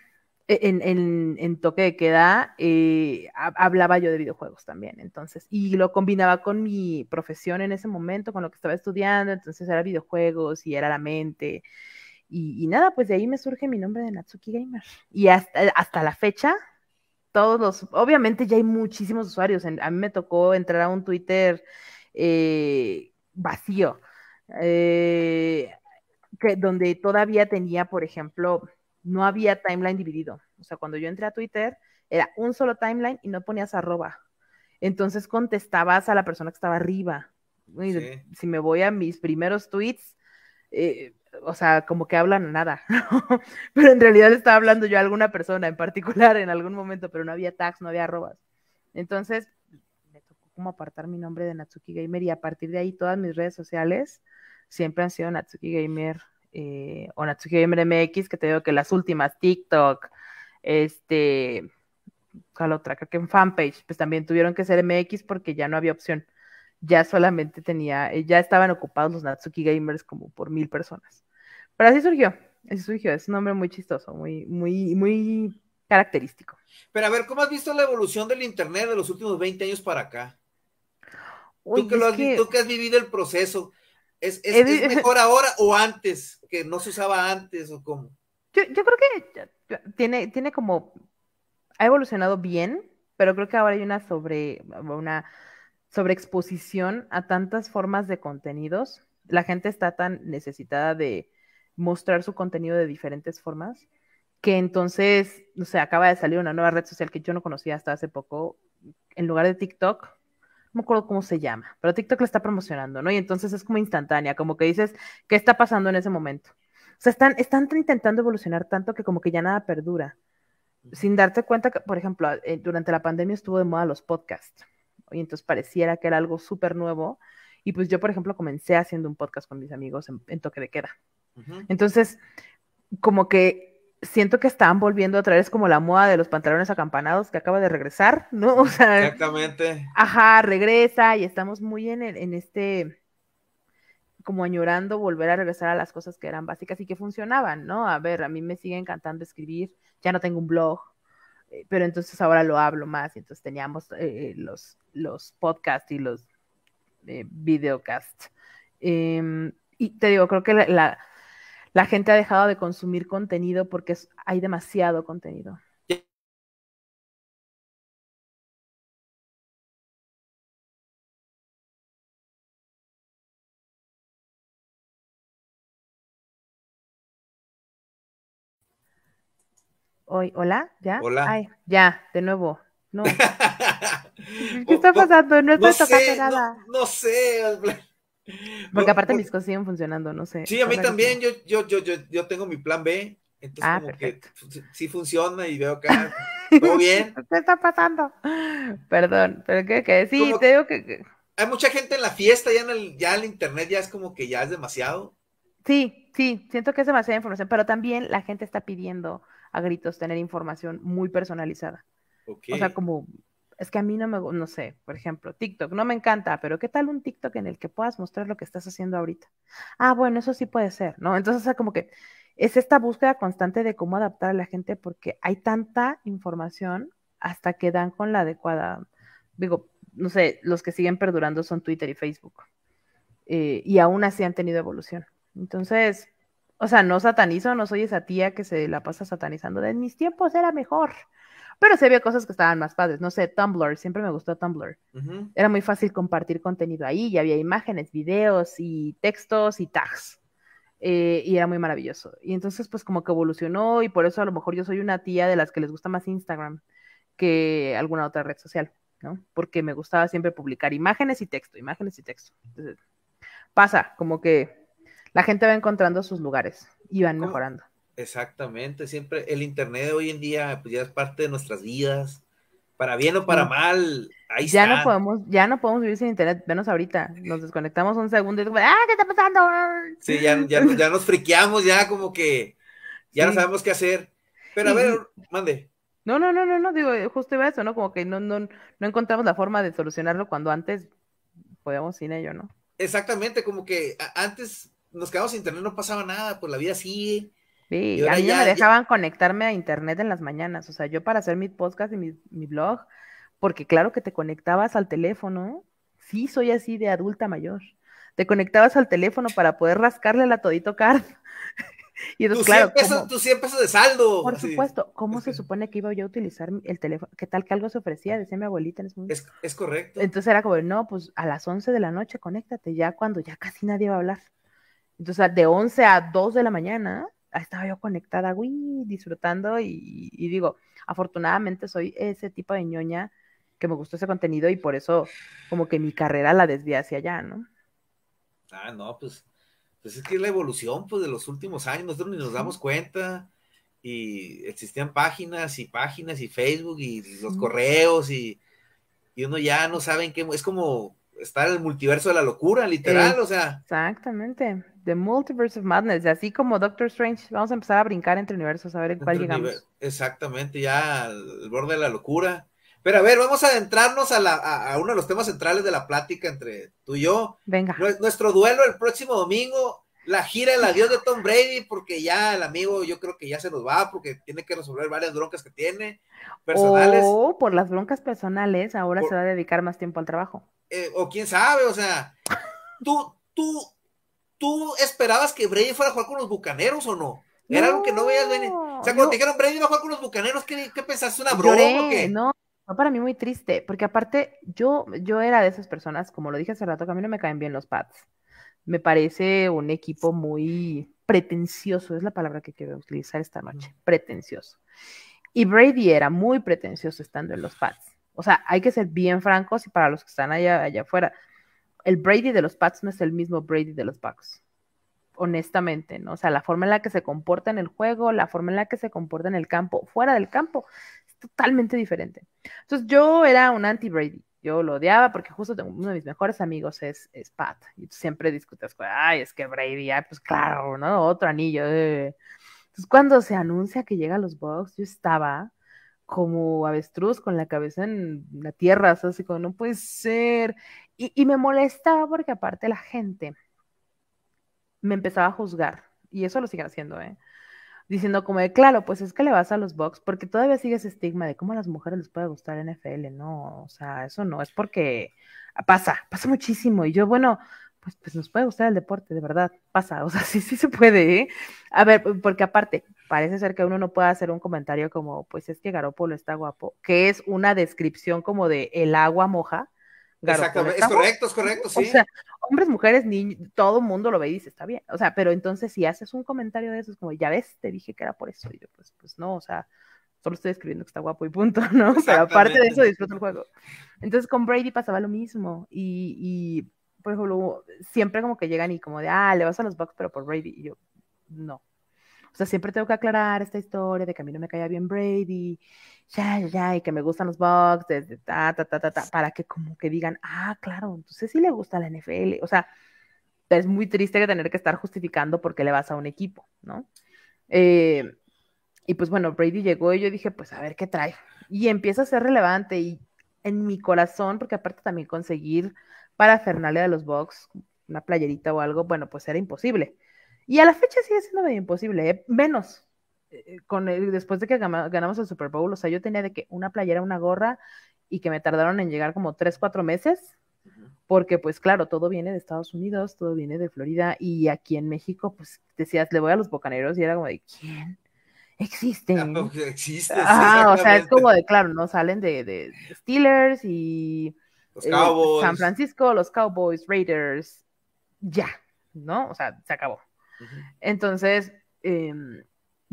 e-, en, toque de queda eh, hablaba yo de videojuegos también, entonces, y lo combinaba con mi profesión en ese momento, con lo que estaba estudiando, entonces era videojuegos y era la mente, y, nada, pues de ahí me surge mi nombre de Natsuki Gamer. Y hasta, hasta la fecha, todos los, obviamente ya hay muchísimos usuarios, a mí me tocó entrar a un Twitter eh, vacío, eh, que, donde todavía tenía, por ejemplo, no había timeline dividido. O sea, cuando yo entré a Twitter, era un solo timeline y no ponías arroba. Entonces contestabas a la persona que estaba arriba. Si me voy a mis primeros tweets, eh, o sea, como que hablan nada. pero en realidad estaba hablando yo a alguna persona en particular en algún momento, pero no había tags, no había arrobas. Entonces, me tocó como apartar mi nombre de Natsuki Gamer y a partir de ahí todas mis redes sociales siempre han sido Natsuki Gamer eh, Natsuki Gamer MX, que te digo que las últimas, TikTok, este, otra? que en fanpage, pues también tuvieron que ser MX porque ya no había opción. Ya solamente tenía, eh, ya estaban ocupados los Natsuki Gamers como por mil personas. Pero así surgió, así surgió, es un nombre muy chistoso, muy, muy, muy característico. Pero a ver, ¿cómo has visto la evolución del Internet de los últimos 20 años para acá? que has, tú que has vivido el proceso, ¿Es, mejor ahora o antes? Que no se usaba antes o cómo. Yo, creo que tiene, tiene como. Ha evolucionado bien, pero creo que ahora hay una sobre. Una sobreexposición a tantas formas de contenidos. La gente está tan necesitada de mostrar su contenido de diferentes formas que entonces, no sé, acaba de salir una nueva red social que yo no conocía hasta hace poco. En lugar de TikTok, no me acuerdo cómo se llama, pero TikTok la está promocionando, ¿no? Y entonces es como instantánea, como que dices, ¿qué está pasando en ese momento? O sea, están, intentando evolucionar tanto que como que ya nada perdura. Sin darte cuenta que, por ejemplo, eh, durante la pandemia estuvo de moda los podcasts. Y entonces pareciera que era algo súper nuevo. Y pues yo, por ejemplo, comencé haciendo un podcast con mis amigos en, toque de queda. Entonces, como que siento que están volviendo a vez como la moda de los pantalones acampanados que acaba de regresar, ¿no? O sea, Exactamente. Ajá, regresa y estamos muy en, en este, como añorando volver a regresar a las cosas que eran básicas y que funcionaban, ¿no? A ver, a mí me sigue encantando escribir, ya no tengo un blog, eh, pero entonces ahora lo hablo más, y entonces teníamos eh, los, los podcasts y los eh, videocasts. Em, y te digo, creo que la la gente ha dejado de consumir contenido porque hay demasiado contenido. Hoy, hola, ya. Hola. ya, de nuevo. No. ¿Qué está pasando? No, no está sé, no, no sé. Porque aparte mis cosas siguen funcionando, no sé. Sí, a mí también, yo, yo, yo, yo, tengo mi plan B, entonces ah, como que pues, sí funciona y veo que todo bien. ¿Qué está pasando? Perdón, pero ¿qué? sí, te digo que, Hay mucha gente en la fiesta, ya en el, ya internet ya es como que ya es demasiado. Sí, sí, siento que es demasiada información, pero también la gente está pidiendo a gritos tener información muy personalizada. O sea, como es que a mí no me, no sé, por ejemplo, TikTok, no me encanta, pero ¿qué tal un TikTok en el que puedas mostrar lo que estás haciendo ahorita? Ah, bueno, eso sí puede ser, ¿no? Entonces, o sea, como que es esta búsqueda constante de cómo adaptar a la gente porque hay tanta información hasta que dan con la adecuada. Digo, no sé, los que siguen perdurando son Twitter y Facebook. Eh, y aún así han tenido evolución. Entonces, o sea, no satanizo, no soy esa tía que se la pasa satanizando de en mis tiempos era mejor pero se había cosas que estaban más padres. No sé, Tumblr, siempre me gustó Tumblr. Era muy fácil compartir contenido ahí y había imágenes, videos y textos y tags. Eh, y era muy maravilloso. Y entonces, pues como que evolucionó y por eso a lo mejor yo soy una tía de las que les gusta más Instagram que alguna otra red social, ¿no? Porque me gustaba siempre publicar imágenes y texto, imágenes y texto. Entonces, pasa, como que la gente va encontrando sus lugares y van mejorando. Exactamente, siempre el Internet hoy en día pues ya es parte de nuestras vidas, para bien o para mal. Ahí ya no podemos, ya no podemos vivir sin internet, menos ahorita, nos desconectamos un segundo y ¡ah, qué está pasando! Sí, ya, nos friqueamos, ya como que ya no sabemos qué hacer. Pero a ver, mande. No, no, no, no, no, digo, eh, justo iba eso, ¿no? Como que no, no, no encontramos la forma de solucionarlo cuando antes podíamos sin ello, ¿no? Exactamente, como que antes nos quedamos sin internet, no pasaba nada, pues la vida sigue Sí, a mí ya, me dejaban conectarme a internet en las mañanas, o sea, yo para hacer mi podcast y mi, blog, porque claro que te conectabas al teléfono, sí soy así de adulta mayor, te conectabas al teléfono para poder rascarle la todito card. Y entonces, claro, 100 pesos, de saldo. Por supuesto, ¿cómo se supone que iba yo a utilizar el teléfono? ¿Qué tal que algo se ofrecía? Decía mi abuelita en ese momento. Es, es, correcto. Entonces era como, no, pues a las 11 de la noche conéctate, ya cuando ya casi nadie va a hablar. Entonces de 11 a 2 de la mañana estaba yo conectada, güey, disfrutando y, digo, afortunadamente soy ese tipo de ñoña que me gustó ese contenido y por eso como que mi carrera la desvía hacia allá, ¿no? Ah, no, pues, pues, es que es la evolución pues, de los últimos años, nosotros ni nos damos cuenta y existían páginas y páginas y Facebook y los correos y, y uno ya no sabe en qué, es como estar en el multiverso de la locura, literal, o sea. Exactamente. The Multiverse of Madness, así como Doctor Strange, vamos a empezar a brincar entre universos, a ver en cuál llegamos. Exactamente, ya al borde de la locura. Pero a ver, vamos a adentrarnos a, la, a, uno de los temas centrales de la plática entre tú y yo. Venga. Nuestro duelo el próximo domingo la gira el adiós de Tom Brady, porque ya el amigo yo creo que ya se nos va, porque tiene que resolver varias broncas que tiene, personales. O por las broncas personales, ahora se va a dedicar más tiempo al trabajo. Eh, o quién sabe, o sea, tú, tú, tú esperabas que Brady fuera a jugar con los bucaneros o no? Era algo que no veías venir. O sea, cuando dijeron Brady va a jugar con los bucaneros, ¿qué, qué pensaste? ¿Una broma o qué? No, para mí muy triste, porque aparte yo, yo era de esas personas, como lo dije hace rato, que a mí no me caen bien los pads me parece un equipo muy pretencioso, es la palabra que quiero utilizar esta noche, pretencioso. Y Brady era muy pretencioso estando en los Pats. O sea, hay que ser bien francos y para los que están allá, allá afuera, el Brady de los Pats no es el mismo Brady de los Bucks. Honestamente, ¿no? O sea, la forma en la que se comporta en el juego, la forma en la que se comporta en el campo, fuera del campo, es totalmente diferente. Entonces, yo era un anti-Brady. Yo lo odiaba porque justo uno de mis mejores amigos es, es Pat. Y tú siempre discutes con, ay, es que Brady, pues claro, ¿no? Otro anillo. Eh". Entonces, cuando se anuncia que llega los bugs, yo estaba como avestruz con la cabeza en la tierra, así como, no puede ser. Y, y me molestaba porque aparte la gente me empezaba a juzgar. Y eso lo siguen haciendo, ¿eh? diciendo como de, claro, pues es que le vas a los box, porque todavía sigue ese estigma de cómo a las mujeres les puede gustar NFL, no, o sea, eso no, es porque pasa, pasa muchísimo, y yo, bueno, pues, pues nos puede gustar el deporte, de verdad, pasa, o sea, sí, sí se puede, ¿eh? A ver, porque aparte, parece ser que uno no puede hacer un comentario como, pues es que Garopolo está guapo, que es una descripción como de el agua moja, Exactamente, es correcto, es correcto, sí. O sea, hombres, mujeres, niños, todo mundo lo ve y dice, está bien. O sea, pero entonces si haces un comentario de eso, es como, ya ves, te dije que era por eso. Y yo, pues, pues no, o sea, solo estoy escribiendo que está guapo y punto, ¿no? sea aparte de eso, disfruto el juego. Entonces con Brady pasaba lo mismo. Y, y, por ejemplo, siempre como que llegan y como de, ah, le vas a los Bucks, pero por Brady. Y yo, no. O sea, siempre tengo que aclarar esta historia de que a mí no me caía bien Brady, ya, ya, y que me gustan los Bucks, de, ta, ta, ta, ta, para que como que digan, ah, claro, entonces sí le gusta la NFL. O sea, es muy triste que tener que estar justificando por qué le vas a un equipo, ¿no? Eh, y pues bueno, Brady llegó y yo dije, pues a ver qué trae. Y empieza a ser relevante y en mi corazón, porque aparte también conseguir para Fernalia de los Bucks una playerita o algo, bueno, pues era imposible. Y a la fecha sigue siendo medio imposible, ¿eh? menos. Eh, con después de que ganamos el Super Bowl, o sea, yo tenía de que una playera, una gorra, y que me tardaron en llegar como tres, cuatro meses, porque pues claro, todo viene de Estados Unidos, todo viene de Florida, y aquí en México, pues decías, le voy a los bocaneros, y era como de, ¿quién? Existen. existen. Ah, o sea, es como de, claro, ¿no? Salen de, Steelers y eh, San Francisco, los Cowboys, Raiders, ya, ¿no? O sea, se acabó. Entonces, em,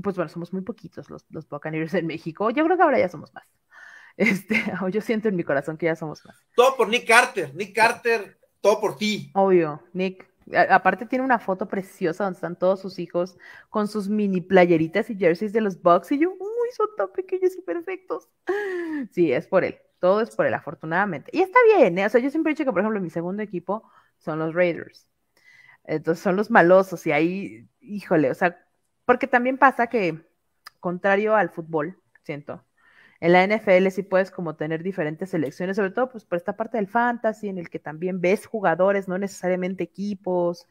pues bueno, somos muy poquitos los, los Buccaneers en México. Yo creo que ahora ya somos más. Este, yo siento en mi corazón que ya somos más. Todo por Nick Carter, Nick Carter, todo por ti. Obvio, Nick. aparte tiene una foto preciosa donde están todos sus hijos con sus mini playeritas y jerseys de los Bucks y yo, uy, son tan pequeños y perfectos. Sí, es por él. Todo es por él, afortunadamente. Y está bien, ¿eh? O sea, yo siempre he dicho que, por ejemplo, mi segundo equipo son los Raiders. Entonces son los malosos y ahí, híjole, o sea, porque también pasa que, contrario al fútbol, siento, en la NFL sí puedes como tener diferentes selecciones, sobre todo pues por esta parte del fantasy, en el que también ves jugadores, no necesariamente equipos,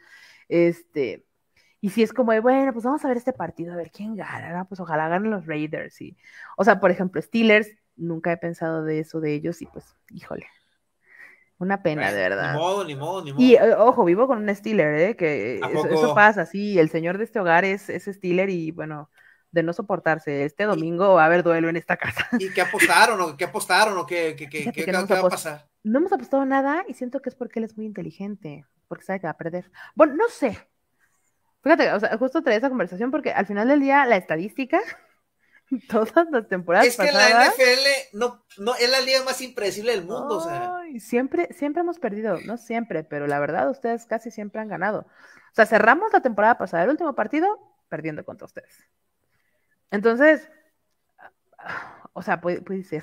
este, y si es como bueno, pues vamos a ver este partido, a ver quién gana, pues ojalá ganen los Raiders, y, o sea, por ejemplo, Steelers, nunca he pensado de eso de ellos, y pues, híjole, una pena, de verdad. Ni modo, ni modo, ni modo. Y eh, ojo, vivo con un Steeler, ¿eh? Que eso, pasa, sí. El señor de este hogar es, es Steeler y bueno, de no soportarse. Este domingo va a haber duelo en esta casa. ¿Y qué apostaron o qué apostaron o qué, qué, qué, qué va a pasar? No hemos apostado nada y siento que es porque él es muy inteligente, porque sabe que va a perder. Bueno, no sé. Fíjate, o sea, justo trae esa conversación porque al final del día la estadística todas las temporadas es que la NFL no, no es la liga más impredecible del mundo, o sea siempre, siempre hemos perdido, no siempre, pero la verdad ustedes casi siempre han ganado. O sea, cerramos la temporada pasada, el último partido, perdiendo contra ustedes. Entonces, ah, o sea, puede, ser.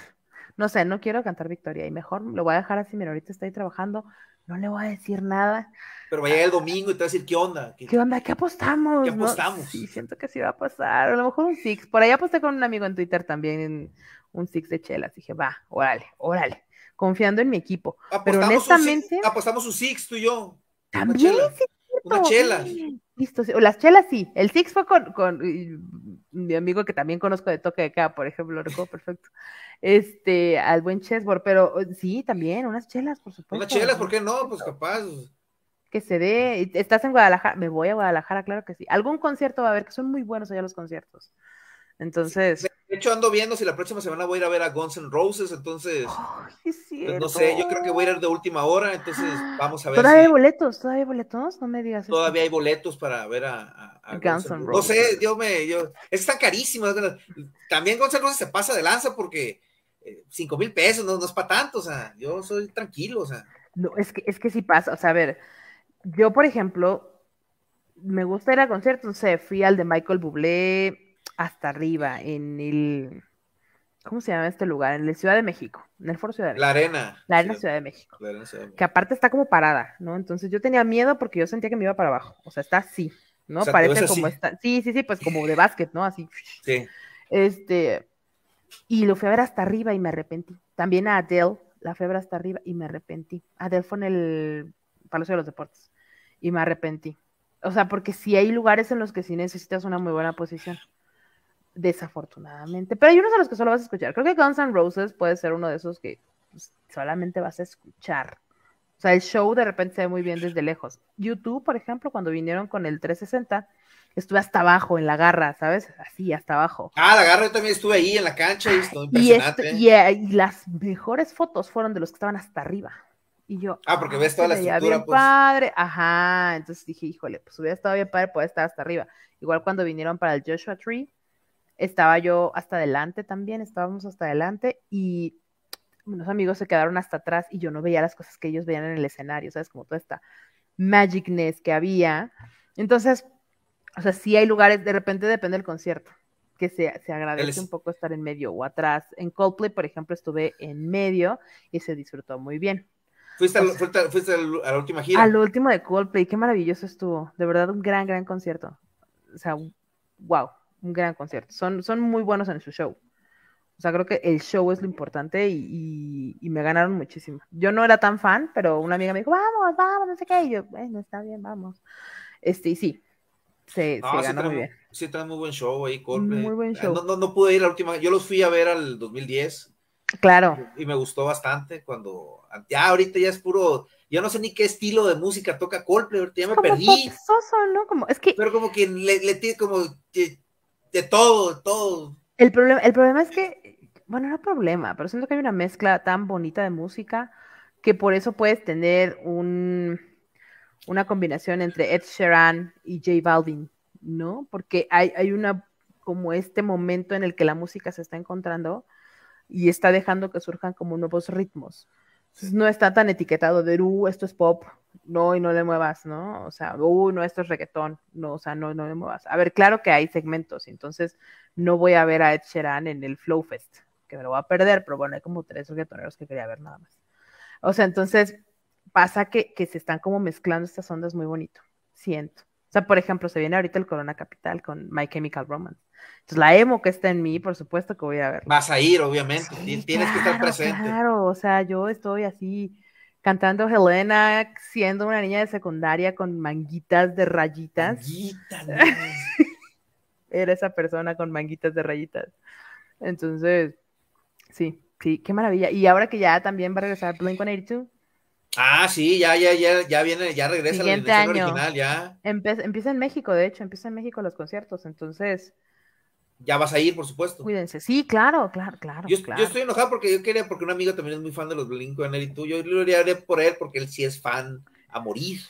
No sé, no quiero cantar victoria y mejor lo voy a dejar así, mira, ahorita estoy trabajando, no le voy a decir nada. Pero vaya el domingo y te va a decir, ¿qué onda? ¿Qué, onda? ¿Qué apostamos? ¿Qué apostamos? Sí, siento que sí va a pasar. A lo mejor un six. Por ahí aposté con un amigo en Twitter también, un six de chelas. Dije, va, órale, órale confiando en mi equipo. pero honestamente. apostamos un Six, tú y yo. También, una chela. listo, las chelas sí. El Six fue con, con mi amigo que también conozco de toque de acá, por ejemplo, lo recuerdo perfecto. Este, al buen Chessboard, pero sí, también, unas chelas, por supuesto. Unas chelas, ¿por qué no? Pues capaz. Que se dé. ¿Estás en Guadalajara? Me voy a Guadalajara, claro que sí. Algún concierto va a haber, que son muy buenos allá los conciertos. Entonces. De hecho, ando viendo si la próxima semana voy a ir a ver a Guns N' Roses, entonces. Pues, no sé, yo creo que voy a ir de última hora, entonces vamos a ver. ¿Todavía hay boletos? ¿Todavía hay boletos? No me digas. Todavía hay boletos para ver a, Guns, N' Roses. No sé, Dios me. Yo... tan carísimo. También Guns N' Roses se pasa de lanza porque eh, cinco mil pesos no, no es para tanto, o sea, yo soy tranquilo, o sea. No, es que, es que sí pasa, o sea, a ver, yo por ejemplo, me gusta ir a conciertos, no sé, fui al de Michael Bublé, hasta arriba, en el. ¿Cómo se llama este lugar? En la Ciudad de México, en el Foro Ciudad de México. La Arena. La Arena Ciudad, de México. La Arena Ciudad de México. Que aparte está como parada, ¿no? Entonces yo tenía miedo porque yo sentía que me iba para abajo. O sea, está así, ¿no? Parece como está. Sí, sí, sí, pues como de básquet, ¿no? Así. Sí. Este. Y lo fui a ver hasta arriba y me arrepentí. También a Adele, la febre hasta arriba y me arrepentí. Adele fue en el Palacio de los Deportes y me arrepentí. O sea, porque sí hay lugares en los que sí necesitas una muy buena posición desafortunadamente. Pero hay unos a los que solo vas a escuchar. Creo que Guns N' Roses puede ser uno de esos que pues, solamente vas a escuchar. O sea, el show de repente se ve muy bien desde lejos. YouTube, por ejemplo, cuando vinieron con el 360, estuve hasta abajo en la garra, ¿sabes? Así, hasta abajo. Ah, la garra yo también estuve ahí en la cancha y este, impresionante. Eh, y, las mejores fotos fueron de los que estaban hasta arriba. Y yo. Ah, porque ves toda ah, la estructura, pues". padre. Ajá, entonces dije, híjole, pues hubiera estado bien padre poder estar hasta arriba. Igual cuando vinieron para el Joshua Tree, estaba yo hasta adelante también, estábamos hasta adelante y unos amigos se quedaron hasta atrás y yo no veía las cosas que ellos veían en el escenario, ¿sabes? Como toda esta magicness que había. Entonces, o sea, sí hay lugares, de repente depende del concierto, que se, agradece un poco estar en medio o atrás. En Coldplay, por ejemplo, estuve en medio y se disfrutó muy bien. Fuiste, a fuiste, a la última gira. último de Coldplay, qué maravilloso estuvo. De verdad, un gran, gran concierto. O sea, wow un gran concierto. Son, son muy buenos en su show. O sea, creo que el show es lo importante y, y, me ganaron muchísimo. Yo no era tan fan, pero una amiga me dijo, vamos, vamos, no sé qué. Y yo, bueno, está bien, vamos. Este, y sí, se, se ganó muy bien. Sí, trae muy buen show ahí, Coldplay. Muy buen ah, show. No, no, pude ir la última, yo los fui a ver al 2010. Claro. Y me gustó bastante cuando, ya ahorita ya es puro, yo no sé ni qué estilo de música toca Coldplay, ahorita ya me perdí. Soso, ¿no? Como, es que... Pero como que le, le tiene como de todo, de todo. El problema, el problema es que, bueno, no problema, pero siento que hay una mezcla tan bonita de música que por eso puedes tener un, una combinación entre Ed Sheeran y J Balvin, ¿no? Porque hay, hay una, como este momento en el que la música se está encontrando y está dejando que surjan como nuevos ritmos. Entonces, no está tan etiquetado de, uh, esto es pop, no, y no le muevas, ¿no? O sea, uy, uh, no, esto es reggaetón, no, o sea, no, no le muevas. A ver, claro que hay segmentos, entonces no voy a ver a Ed Sheeran en el Flow Fest, que me lo voy a perder, pero bueno, hay como tres reggaetoneros que quería ver nada más. O sea, entonces pasa que, que se están como mezclando estas ondas muy bonito, siento. O sea, por ejemplo, se viene ahorita el Corona Capital con My Chemical Romance. Entonces, la emo que está en mí, por supuesto que voy a ver. Vas a ir, obviamente, tienes que estar presente. Claro, o sea, yo estoy así cantando Helena, siendo una niña de secundaria con manguitas de rayitas. Era esa persona con manguitas de rayitas. Entonces, sí, sí, qué maravilla. Y ahora que ya también va a regresar Blink 182. Ah, sí, ya, ya, ya, ya viene, ya regresa Siguiente la año. original, ya. empieza en México, de hecho, empieza en México los conciertos, entonces. Ya vas a ir, por supuesto. Cuídense. Sí, claro, claro, claro. Yo, estoy enojado porque yo quería, porque un amigo también es muy fan de los blink y tú. Yo lo haría por él porque él sí es fan a morir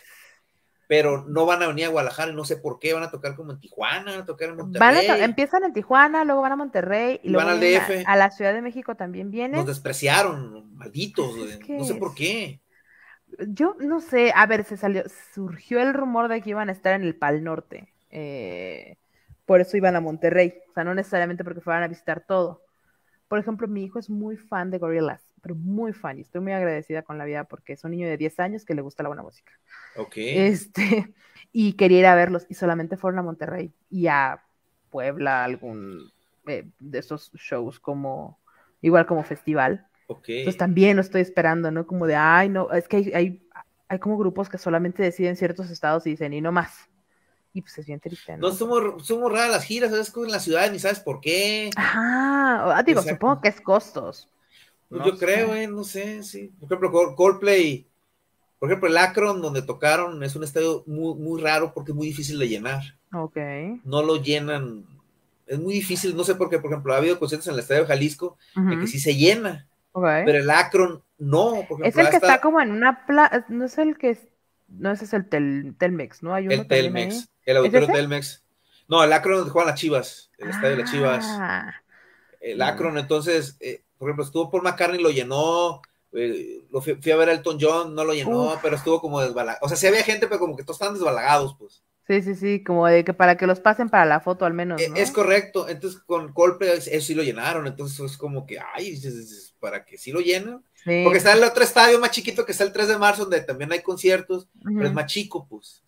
pero no van a venir a Guadalajara no sé por qué, van a tocar como en Tijuana, a tocar en Monterrey. empiezan en Tijuana, luego van a Monterrey y, luego A, la Ciudad de México también vienen. Nos despreciaron, malditos, no sé por qué. Yo no sé, a ver, se salió, surgió el rumor de que iban a estar en el Pal Norte. Eh, por eso iban a Monterrey, o sea, no necesariamente porque fueran a visitar todo. Por ejemplo, mi hijo es muy fan de Gorillaz, pero muy fan, y estoy muy agradecida con la vida porque es un niño de 10 años que le gusta la buena música. Ok. Este, y quería ir a verlos, y solamente fueron a Monterrey y a Puebla, algún eh, de esos shows como, igual como festival. Ok. Entonces también lo estoy esperando, ¿no? Como de, ay, no, es que hay, hay, hay como grupos que solamente deciden ciertos estados y dicen, y no más. Y pues es bien triste, ¿no? somos, somos raras las giras, ¿sabes? En la ciudad ni sabes por qué. Ah, digo, supongo que es costos. Pues yo creo, eh, no sé, sí. Por ejemplo, Coldplay, por ejemplo, el Akron donde tocaron es un estadio muy, muy raro porque es muy difícil de llenar. Ok. No lo llenan, es muy difícil, no sé por qué, por ejemplo, ha habido conciertos en el estadio de Jalisco de que sí se llena. Okay. Pero el Akron no. es el que está como en una plaza, no es el que, no ese es el Telmex, ¿no? Hay uno el Telmex. El auditorio del No, el Akron juegan las Chivas, el estadio de las Chivas. Ah. El Akron, entonces, eh, por ejemplo, estuvo por McCartney, lo llenó. Eh, lo fui, a ver a Elton John, no lo llenó, pero estuvo como desbalagado. O sea, sí había gente, pero como que todos estaban desbalagados, pues. Sí, sí, sí, como de que para que los pasen para la foto al menos. E-, es, correcto, entonces con golpe eso sí lo llenaron, entonces es como que, ay, para que sí lo llenen. Porque está el otro estadio más chiquito que está el 3 de marzo, donde también hay conciertos, pero es más chico, pues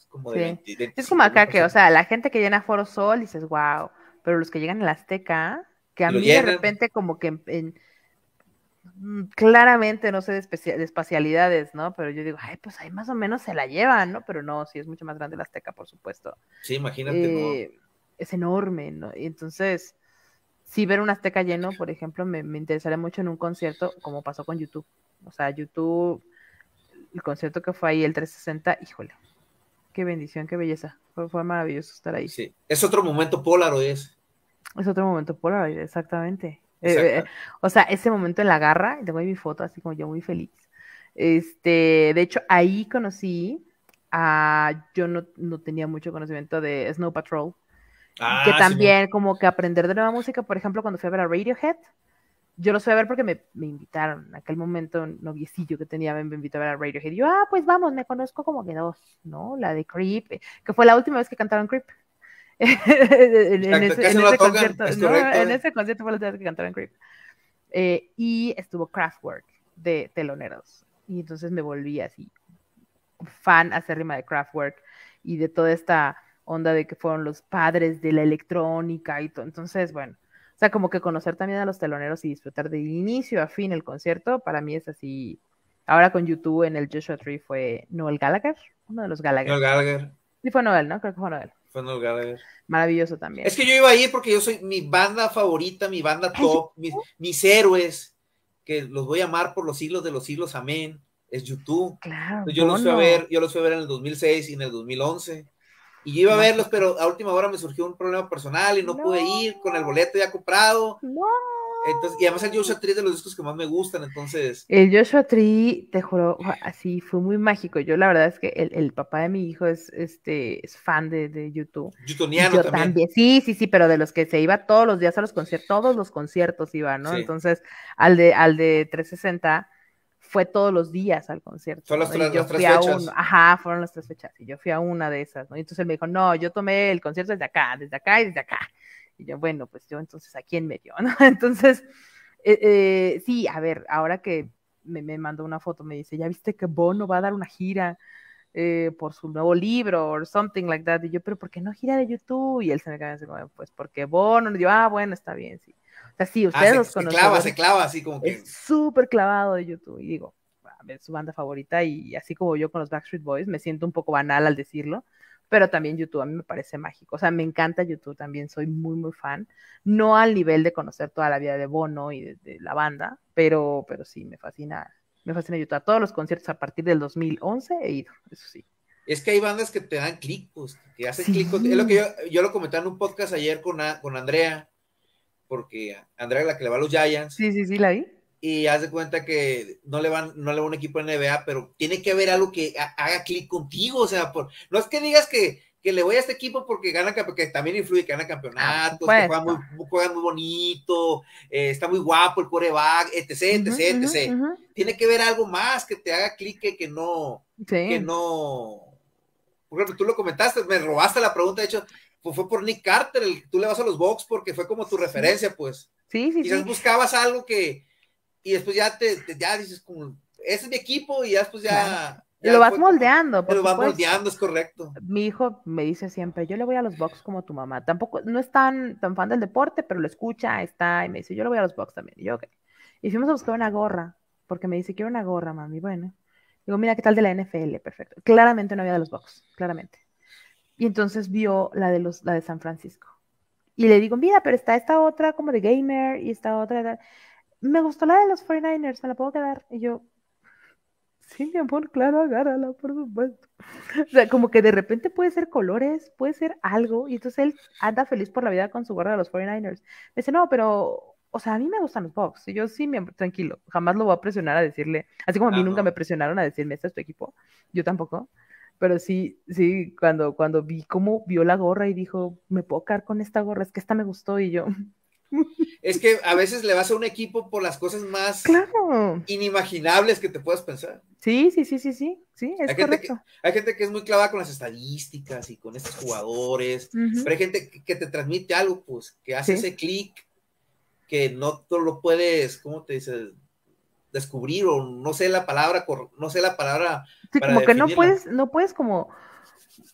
es como acá que, o sea, la gente que llena Foro Sol dices, wow, pero los que llegan la Azteca, que a mí de repente como que mm, claramente no sé de, espacialidades, ¿no? Pero yo digo, ay, pues ahí más o menos se la llevan, ¿no? Pero no, sí, es mucho más grande la Azteca, por supuesto. Sí, imagínate, eh, Es enorme, ¿no? Y entonces, sí ver un Azteca lleno, por ejemplo, me, me interesaría mucho en un concierto, como pasó con YouTube. O sea, YouTube, el concierto que fue ahí, el 360, híjole, Qué bendición, qué belleza. Fue, maravilloso estar ahí. Sí, es otro momento o Es, es otro momento polar, exactamente. Eh, eh, eh, o sea, ese momento en la garra, tengo ahí mi foto así como yo muy feliz. Este, de hecho, ahí conocí a, yo no, tenía mucho conocimiento de Snow Patrol, que ah, también como que aprender de nueva música, por ejemplo, cuando fui a ver a Radiohead, yo los fui a ver porque me, invitaron. En aquel momento, un noviecillo que tenía me, invitó a ver a Radiohead. Y yo, ah, pues vamos, me conozco como que dos, ¿no? La de Creep, eh, que fue la última vez que cantaron Creep. en, ese, concierto, en, ese, concierto, fue la última vez que cantaron Creep. Eh, y estuvo Kraftwerk de Teloneros. Y entonces me volví así, fan acérrima de Kraftwerk y de toda esta onda de que fueron los padres de la electrónica y todo. Entonces, bueno o sea, como que conocer también a los teloneros y disfrutar de inicio a fin el concierto, para mí es así. Ahora con YouTube en el Joshua Tree fue Noel Gallagher, uno de los Gallagher. Noel Gallagher. Sí, fue Noel, ¿no? Creo que fue Noel. Fue Noel Gallagher. Maravilloso también. Es que yo iba a ir porque yo soy mi banda favorita, mi banda top, mis, mis héroes, que los voy a amar por los siglos de los siglos, amén. Es YouTube. Claro. yo, los fui a ver, yo los fui a ver en el 2006 y en el 2011 y yo iba a verlos, pero a última hora me surgió un problema personal y no, pude ir con el boleto ya comprado. No. Entonces, y además el Joshua Tree es de los discos que más me gustan, entonces. El Joshua Tree, te juro, así fue muy mágico. Yo la verdad es que el, papá de mi hijo es este es fan de, de YouTube. también. Sí, sí, sí, pero de los que se iba todos los días a los conciertos, todos los conciertos iba, ¿no? Entonces, al de al de 360 fue todos los días al concierto. ¿Fueron las, tres fechas. Ajá, fueron las tres fechas. Y yo fui a una de esas, ¿no? Y entonces él me dijo, no, yo tomé el concierto desde acá, desde acá y desde acá. Y yo, bueno, pues yo entonces, ¿a quién me dio? ¿no? Entonces, eh, eh, sí, a ver, ahora que me, mandó una foto, me dice, ¿ya viste que Bono va a dar una gira eh, por su nuevo libro o something like that? Y yo, ¿pero por qué no gira de YouTube? Y él se me cae así pues porque Bono, y yo, ah, bueno, está bien, sí. O sí, ah, ustedes se, los conocen. Se clava, se clava así como que. Es súper clavado de YouTube. Y digo, a ver su banda favorita y así como yo con los Backstreet Boys, me siento un poco banal al decirlo, pero también YouTube a mí me parece mágico. O sea, me encanta YouTube también, soy muy, muy fan. No al nivel de conocer toda la vida de Bono y de, la banda, pero, pero sí, me fascina, me fascina YouTube. A todos los conciertos a partir del 2011 he ido, eso sí. Es que hay bandas que te dan clic, pues, que hacen sí. clic. Es lo que yo, yo lo comentaba en un podcast ayer con, con Andrea, porque Andrea la que le va a los Giants. Sí, sí, sí, la vi. Y haz de cuenta que no le van, no le va un equipo en NBA, pero tiene que haber algo que haga clic contigo. O sea, no es que digas que, le voy a este equipo porque gana porque también influye que gana campeonatos, que juega muy, muy bonito, eh, está muy guapo el coreback, etc, etc, etcétera. Tiene que haber algo más que te haga clic que, no, que no. Por ejemplo, tú lo comentaste, me robaste la pregunta, de hecho, pues fue por Nick Carter, tú le vas a los box porque fue como tu referencia, pues. Sí, sí, Y sí. buscabas algo que, y después ya te, ya dices como, ese es mi equipo y ya después ya... lo vas moldeando. pues. lo vas moldeando, es correcto. Mi hijo me dice siempre, yo le voy a los box como tu mamá. Tampoco, no es tan, tan fan del deporte, pero lo escucha, está, y me dice, yo le voy a los box también. Y yo, ok. Y fuimos a buscar una gorra, porque me dice, quiero una gorra, mami. Bueno. Digo, mira, ¿qué tal de la NFL? Perfecto. Claramente no había de los box, claramente. Y entonces vio la de, los, de San Francisco. Y le digo, mira, pero está esta otra como de gamer y esta otra. De... Me gustó la de los 49ers, me la puedo quedar. Y yo, sí, mi amor, claro, agárrala, por supuesto. O sea, como que de repente puede ser colores, puede ser algo. Y entonces él anda feliz por la vida con su gorra de los 49ers. Me dice, no, pero, o sea, a mí me gustan los box Y yo, sí, mi amor, tranquilo, jamás lo voy a presionar a decirle. Así como a mí ah, nunca me presionaron a decirme, este es tu equipo. Yo tampoco pero sí, sí, cuando, cuando vi cómo vio la gorra y dijo, me puedo quedar con esta gorra, es que esta me gustó y yo. Es que a veces le vas a un equipo por las cosas más inimaginables que te puedas pensar. Sí, sí, sí, sí, sí, sí, es hay correcto. Gente que, hay gente que es muy clavada con las estadísticas y con estos jugadores, pero hay gente que, te transmite algo, pues, que hace ese clic que no lo puedes, ¿cómo te dices? descubrir o no sé la palabra, no sé la palabra. Sí, como que no puedes, no puedes como,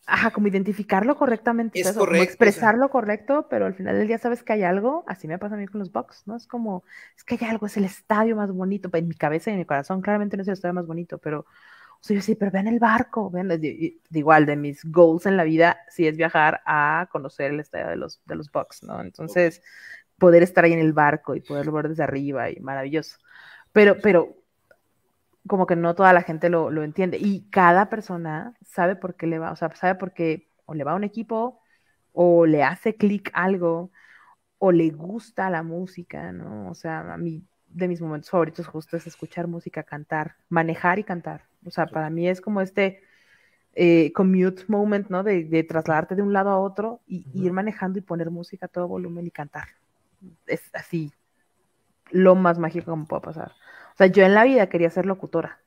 ajá, como identificarlo correctamente, es correcto, expresarlo correcto, pero al final del día sabes que hay algo, así me pasa a mí con los box, ¿no? Es como, es que hay algo, es el estadio más bonito, en mi cabeza y en mi corazón, claramente no es el estadio más bonito, pero... O yo sí, pero vean el barco, vean, de, igual de mis goals en la vida, sí es viajar a conocer el estadio de los, de los ¿no? Entonces, poder estar ahí en el barco y poderlo ver desde arriba y maravilloso. Pero, pero como que no toda la gente lo, entiende. Y cada persona sabe por qué le va, o sea, sabe por qué o le va a un equipo, o le hace clic algo, o le gusta la música, ¿no? O sea, a mí de mis momentos favoritos justo es escuchar música, cantar, manejar y cantar. O sea, para mí es como este eh, commute moment, ¿no? De, trasladarte de un lado a otro ir manejando y poner música a todo volumen y cantar. Es así, lo más mágico como me pueda pasar. O sea, yo en la vida quería ser locutora.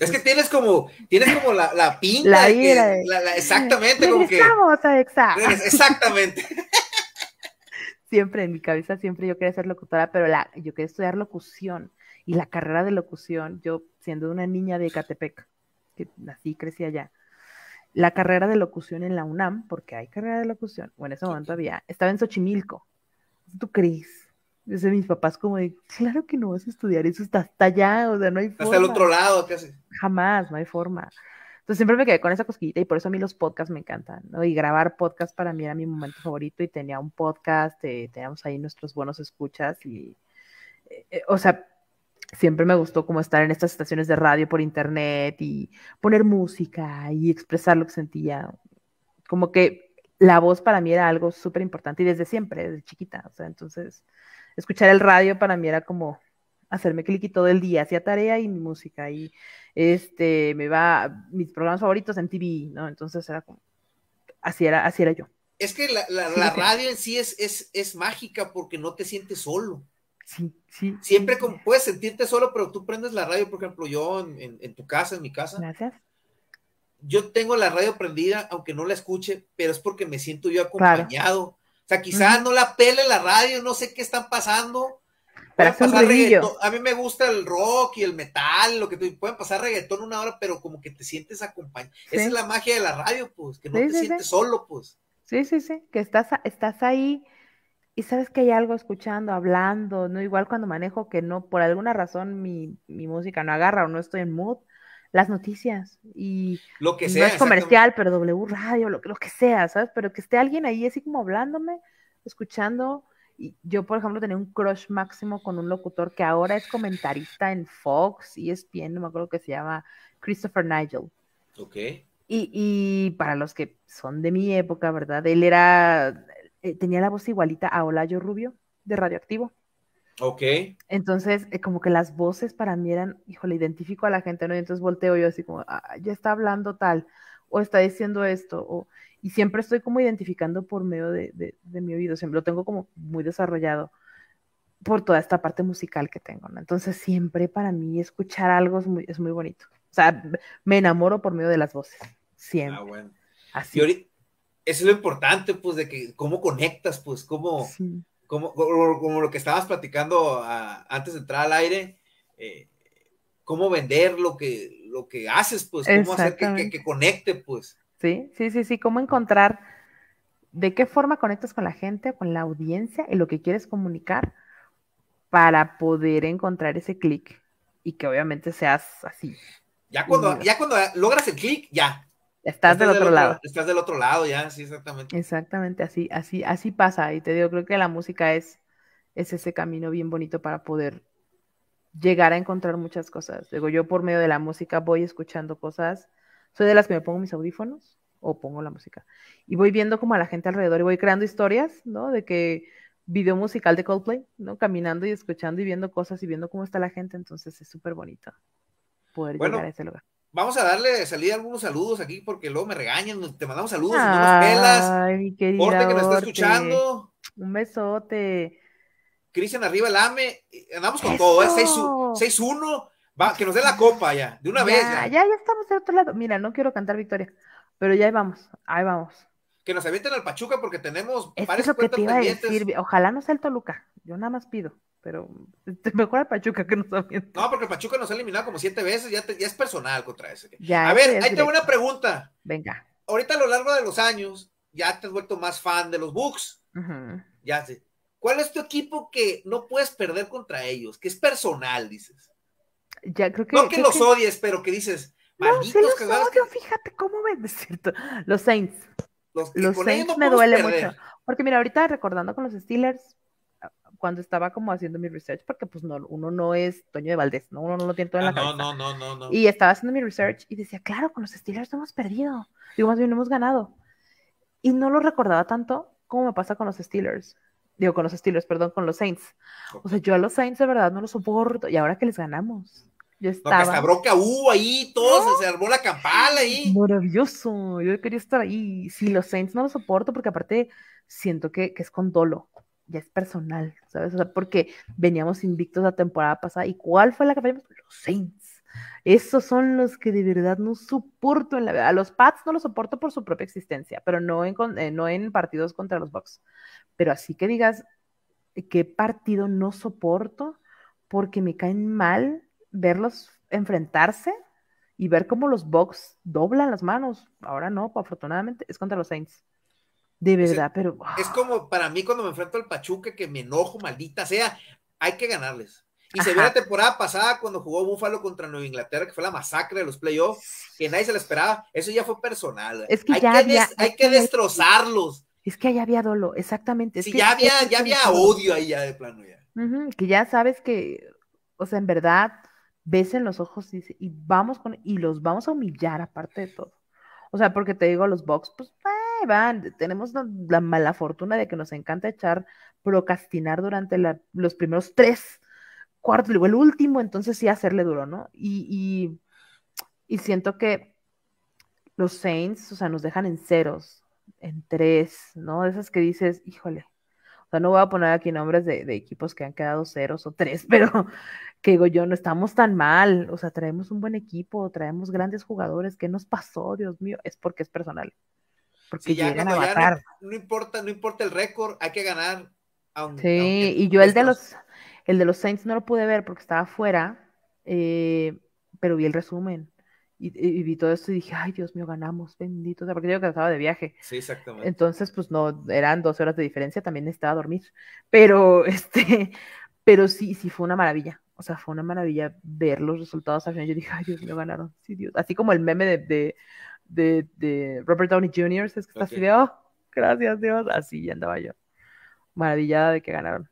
es que tienes como, tienes como la, pinta. exactamente, como Exactamente. siempre en mi cabeza, siempre yo quería ser locutora, pero la, yo quería estudiar locución y la carrera de locución, yo siendo una niña de Ecatepec, que nací y crecí allá, la carrera de locución en la UNAM, porque hay carrera de locución, o en ese momento había, estaba en Xochimilco. ¿Tú crees? mis papás como de, claro que no vas a estudiar eso, está hasta allá, o sea, no hay forma. Hasta el otro lado, ¿qué haces? Jamás, no hay forma. Entonces siempre me quedé con esa cosquillita y por eso a mí los podcasts me encantan, ¿no? Y grabar podcast para mí era mi momento favorito y tenía un podcast, eh, teníamos ahí nuestros buenos escuchas y, eh, eh, o sea, siempre me gustó como estar en estas estaciones de radio por internet y poner música y expresar lo que sentía. Como que la voz para mí era algo súper importante y desde siempre, desde chiquita, o sea, entonces escuchar el radio para mí era como hacerme clic todo el día, hacía tarea y mi música y este me va mis programas favoritos en TV, ¿no? Entonces era como así era, así era yo. Es que la, radio en sí es, es, mágica porque no te sientes solo. Sí, sí. Siempre puedes sentirte solo, pero tú prendes la radio, por ejemplo, yo en, tu casa, en mi casa. Gracias. Yo tengo la radio prendida, aunque no la escuche, pero es porque me siento yo acompañado. O sea, quizás no la pele la radio, no sé qué están pasando. Pero A mí me gusta el rock y el metal, lo que te pueden pasar reggaetón una hora, pero como que te sientes acompañado. Esa es la magia de la radio, pues, que no te sientes solo, pues. Sí, sí, sí, que estás, estás ahí y sabes que hay algo escuchando, hablando, ¿no? Igual cuando manejo que no, por alguna razón mi, mi música no agarra o no estoy en mood, las noticias y lo que sea, no es comercial, pero W Radio, lo, lo, que sea, ¿sabes? Pero que esté alguien ahí así como hablándome, escuchando. Y yo, por ejemplo, tenía un crush máximo con un locutor que ahora es comentarista en Fox y e es bien, no me acuerdo que se llama Christopher Nigel. Ok. Y, para los que son de mi época, ¿verdad? Él era, eh, tenía la voz igualita a Olayo Rubio de Radioactivo. Ok. Entonces, eh, como que las voces para mí eran, híjole, identifico a la gente, ¿no? Y entonces volteo yo así como, ah, ya está hablando tal, o está diciendo esto, o, y siempre estoy como identificando por medio de, de, mi oído, siempre lo tengo como muy desarrollado por toda esta parte musical que tengo, ¿no? Entonces, siempre para mí escuchar algo es muy, es muy bonito. O sea, me enamoro por medio de las voces, ah, siempre. Ah, bueno. Así. Y ahorita, eso es lo importante, pues, de que cómo conectas, pues, cómo como, lo que estabas platicando antes de entrar al aire, eh, cómo vender lo que, lo que haces, pues, cómo hacer que, conecte, pues. Sí, sí, sí, sí, cómo encontrar de qué forma conectas con la gente, con la audiencia y lo que quieres comunicar para poder encontrar ese clic y que obviamente seas así. Ya cuando, ya cuando logras el clic, ya, Estás, del, otro, lado. Estás del otro lado, ya, sí, exactamente. Exactamente, así, así, así pasa. Y te digo, creo que la música es, es ese camino bien bonito para poder llegar a encontrar muchas cosas. Digo, yo por medio de la música voy escuchando cosas. Soy de las que me pongo mis audífonos o pongo la música. Y voy viendo como a la gente alrededor y voy creando historias, ¿no? De que video musical de Coldplay, ¿no? Caminando y escuchando y viendo cosas y viendo cómo está la gente. Entonces es súper bonito poder llegar a ese lugar vamos a darle salida algunos saludos aquí porque luego me regañan, te mandamos saludos, Ay, pelas. Mi querida Orte que nos está escuchando. Un besote. Cristian arriba el AME, andamos con todo, ¿eh? 6-1, que nos dé la copa ya, de una vez. Ya. ya, estamos del otro lado. Mira, no quiero cantar victoria, pero ya ahí vamos, ahí vamos. Que nos avienten al Pachuca porque tenemos es varias que que te a decir, Ojalá no sea el Toluca, yo nada más pido pero mejor a Pachuca que nos No, porque Pachuca nos ha eliminado como siete veces, ya, es personal contra ese. a ver, ahí tengo una pregunta. Venga. Ahorita a lo largo de los años, ya te has vuelto más fan de los Bucks. Ya sé. ¿Cuál es tu equipo que no puedes perder contra ellos? Que es personal, dices. Ya creo que. No que los odies, pero que dices. No, los odio, fíjate cómo me cierto. Los Saints. Los, Saints me duele mucho. Porque mira, ahorita recordando con los Steelers, cuando estaba como haciendo mi research, porque pues no, uno no es Toño de Valdés, ¿no? Uno no lo tiene todo en ah, la cabeza. No, no, no, no. Y estaba haciendo mi research y decía, claro, con los Steelers no hemos perdido. Digo, más bien no hemos ganado. Y no lo recordaba tanto como me pasa con los Steelers. Digo, con los Steelers, perdón, con los Saints. O sea, yo a los Saints de verdad no los soporto. Y ahora que les ganamos. Yo estaba. hasta broca hubo ahí, todo se armó la campana ahí. Maravilloso, yo quería estar ahí. Sí, los Saints no los soporto porque aparte siento que, que es con dolo ya es personal, ¿sabes? O sea, porque veníamos invictos la temporada pasada. ¿Y cuál fue la que perdimos? Los Saints. Esos son los que de verdad no soporto en la verdad. A los Pats no los soporto por su propia existencia, pero no en, eh, no en partidos contra los Bucks. Pero así que digas, ¿qué partido no soporto? Porque me caen mal verlos enfrentarse y ver cómo los Bucks doblan las manos. Ahora no, afortunadamente, es contra los Saints. De verdad, pero. Es como para mí cuando me enfrento al Pachuca que me enojo, maldita sea. Hay que ganarles. Y se vio la temporada pasada cuando jugó Búfalo contra Nueva Inglaterra, que fue la masacre de los playoffs, que nadie se la esperaba. Eso ya fue personal. Es que hay, ya que hay que, destrozarlos. Es que ya había dolo, exactamente. Es sí, ya había, ya había odio ahí ya de plano ya. que ya sabes que, o sea, en verdad, ves en los ojos y, y vamos con, y los vamos a humillar aparte de todo. O sea, porque te digo, los box, pues, van. Tenemos la mala fortuna de que nos encanta echar procrastinar durante los primeros tres cuartos, luego el último, entonces sí hacerle duro, ¿no? Y, siento que los Saints, o sea, nos dejan en ceros, en tres, ¿no? esas que dices, híjole, o sea, no voy a poner aquí nombres de, de, equipos que han quedado ceros o tres, pero que digo yo, no estamos tan mal, o sea, traemos un buen equipo, traemos grandes jugadores, ¿qué nos pasó, Dios mío? Es porque es personal. Porque ya, llegan a ganar No, importa, no importa el récord, hay que ganar. Aunque, sí, y yo el de los el de los Saints no lo pude ver porque estaba afuera, eh, pero vi el resumen. Y, vi todo esto y dije, ay Dios mío, ganamos, bendito. O sea, porque yo que estaba de viaje. Sí, exactamente. Entonces, pues no, eran dos horas de diferencia, también necesitaba dormir. Pero este, pero sí, sí fue una maravilla. O sea, fue una maravilla ver los resultados al final. Yo dije, ay Dios mío, ganaron. Sí, Dios. Así como el meme de de, de Robert Downey Jr. Es que está así de, oh, gracias Dios, así andaba yo. Maravillada de que ganaron.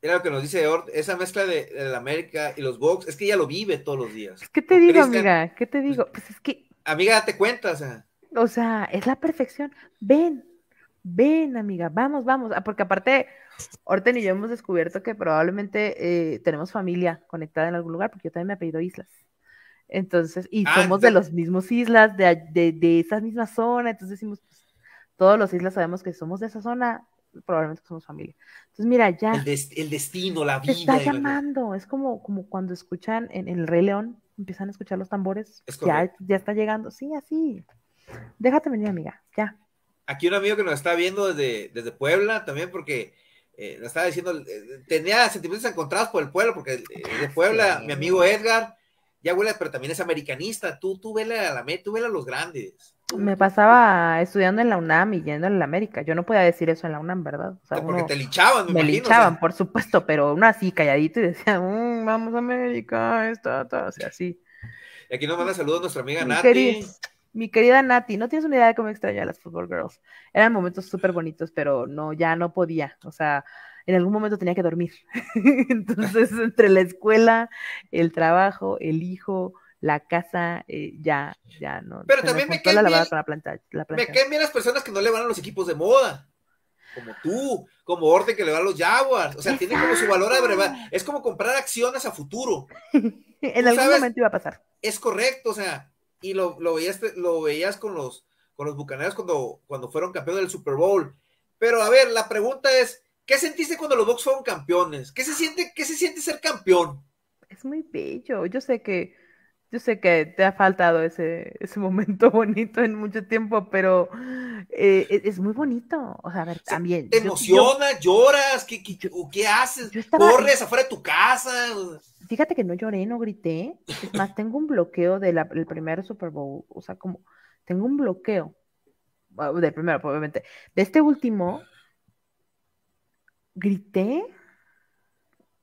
Mira lo que nos dice Ort, esa mezcla de, la América y los Bucks, es que ella lo vive todos los días. ¿Qué te digo, amiga? ¿Qué te digo? Pues, pues es que. Amiga, date cuenta, o sea. es la perfección. Ven, ven, amiga, vamos, vamos. Ah, porque aparte, Orten y yo hemos descubierto que probablemente eh, tenemos familia conectada en algún lugar, porque yo también me apellido Islas. Entonces, y ah, somos de las mismos islas, de, de, de esa misma zona, entonces decimos, pues, todos los islas sabemos que somos de esa zona, probablemente somos familia. Entonces, mira, ya. El, destino, la vida. Te está llamando, es como, como cuando escuchan en, El Rey León, empiezan a escuchar los tambores, ya, ya está llegando, sí, así. Déjate venir, amiga, ya. Aquí un amigo que nos está viendo desde, desde Puebla también, porque eh, nos estaba diciendo, eh, tenía sentimientos encontrados por el pueblo, porque eh, de ah, Puebla, mi amigo Edgar ya huele, pero también es americanista. Tú, tú vele a la tú vele a los grandes. Me pasaba estudiando en la UNAM y yendo a la América. Yo no podía decir eso en la UNAM, ¿verdad? O sea, porque te lichaban, me, lichaban, por supuesto, pero uno así calladito y decía, mm, vamos a América, esto, todo así. Y aquí nos manda saludos nuestra amiga Nati. mi querida Nati, no tienes una idea de cómo extrañar a las Football Girls. Eran momentos súper bonitos, pero no, ya no podía. O sea, en algún momento tenía que dormir. Entonces, entre la escuela, el trabajo, el hijo, la casa, eh, ya, ya no. Pero también me, quedan me las personas que no le van a los equipos de moda. Como tú, como Orden que le va a los Jaguars. O sea, tiene como su valor abreviado. Es como comprar acciones a futuro. en algún momento iba a pasar. Es correcto, o sea, y lo, lo, veías, lo veías con los, con los bucaneros cuando, cuando fueron campeones del Super Bowl. Pero a ver, la pregunta es: ¿Qué sentiste cuando los Bucks fueron campeones? ¿Qué se siente, qué se siente ser campeón? Es muy bello. Yo sé que, yo sé que te ha faltado ese, momento bonito en mucho tiempo, pero eh, e, es, muy bonito. O sea, a ver, también. Te emociona, lloras, ¿qué, haces? Corres afuera de tu casa. Fíjate que no lloré, no grité. Es más, tengo un bloqueo del primer Super Bowl. O sea, como tengo un bloqueo del primero, probablemente De este último, grité.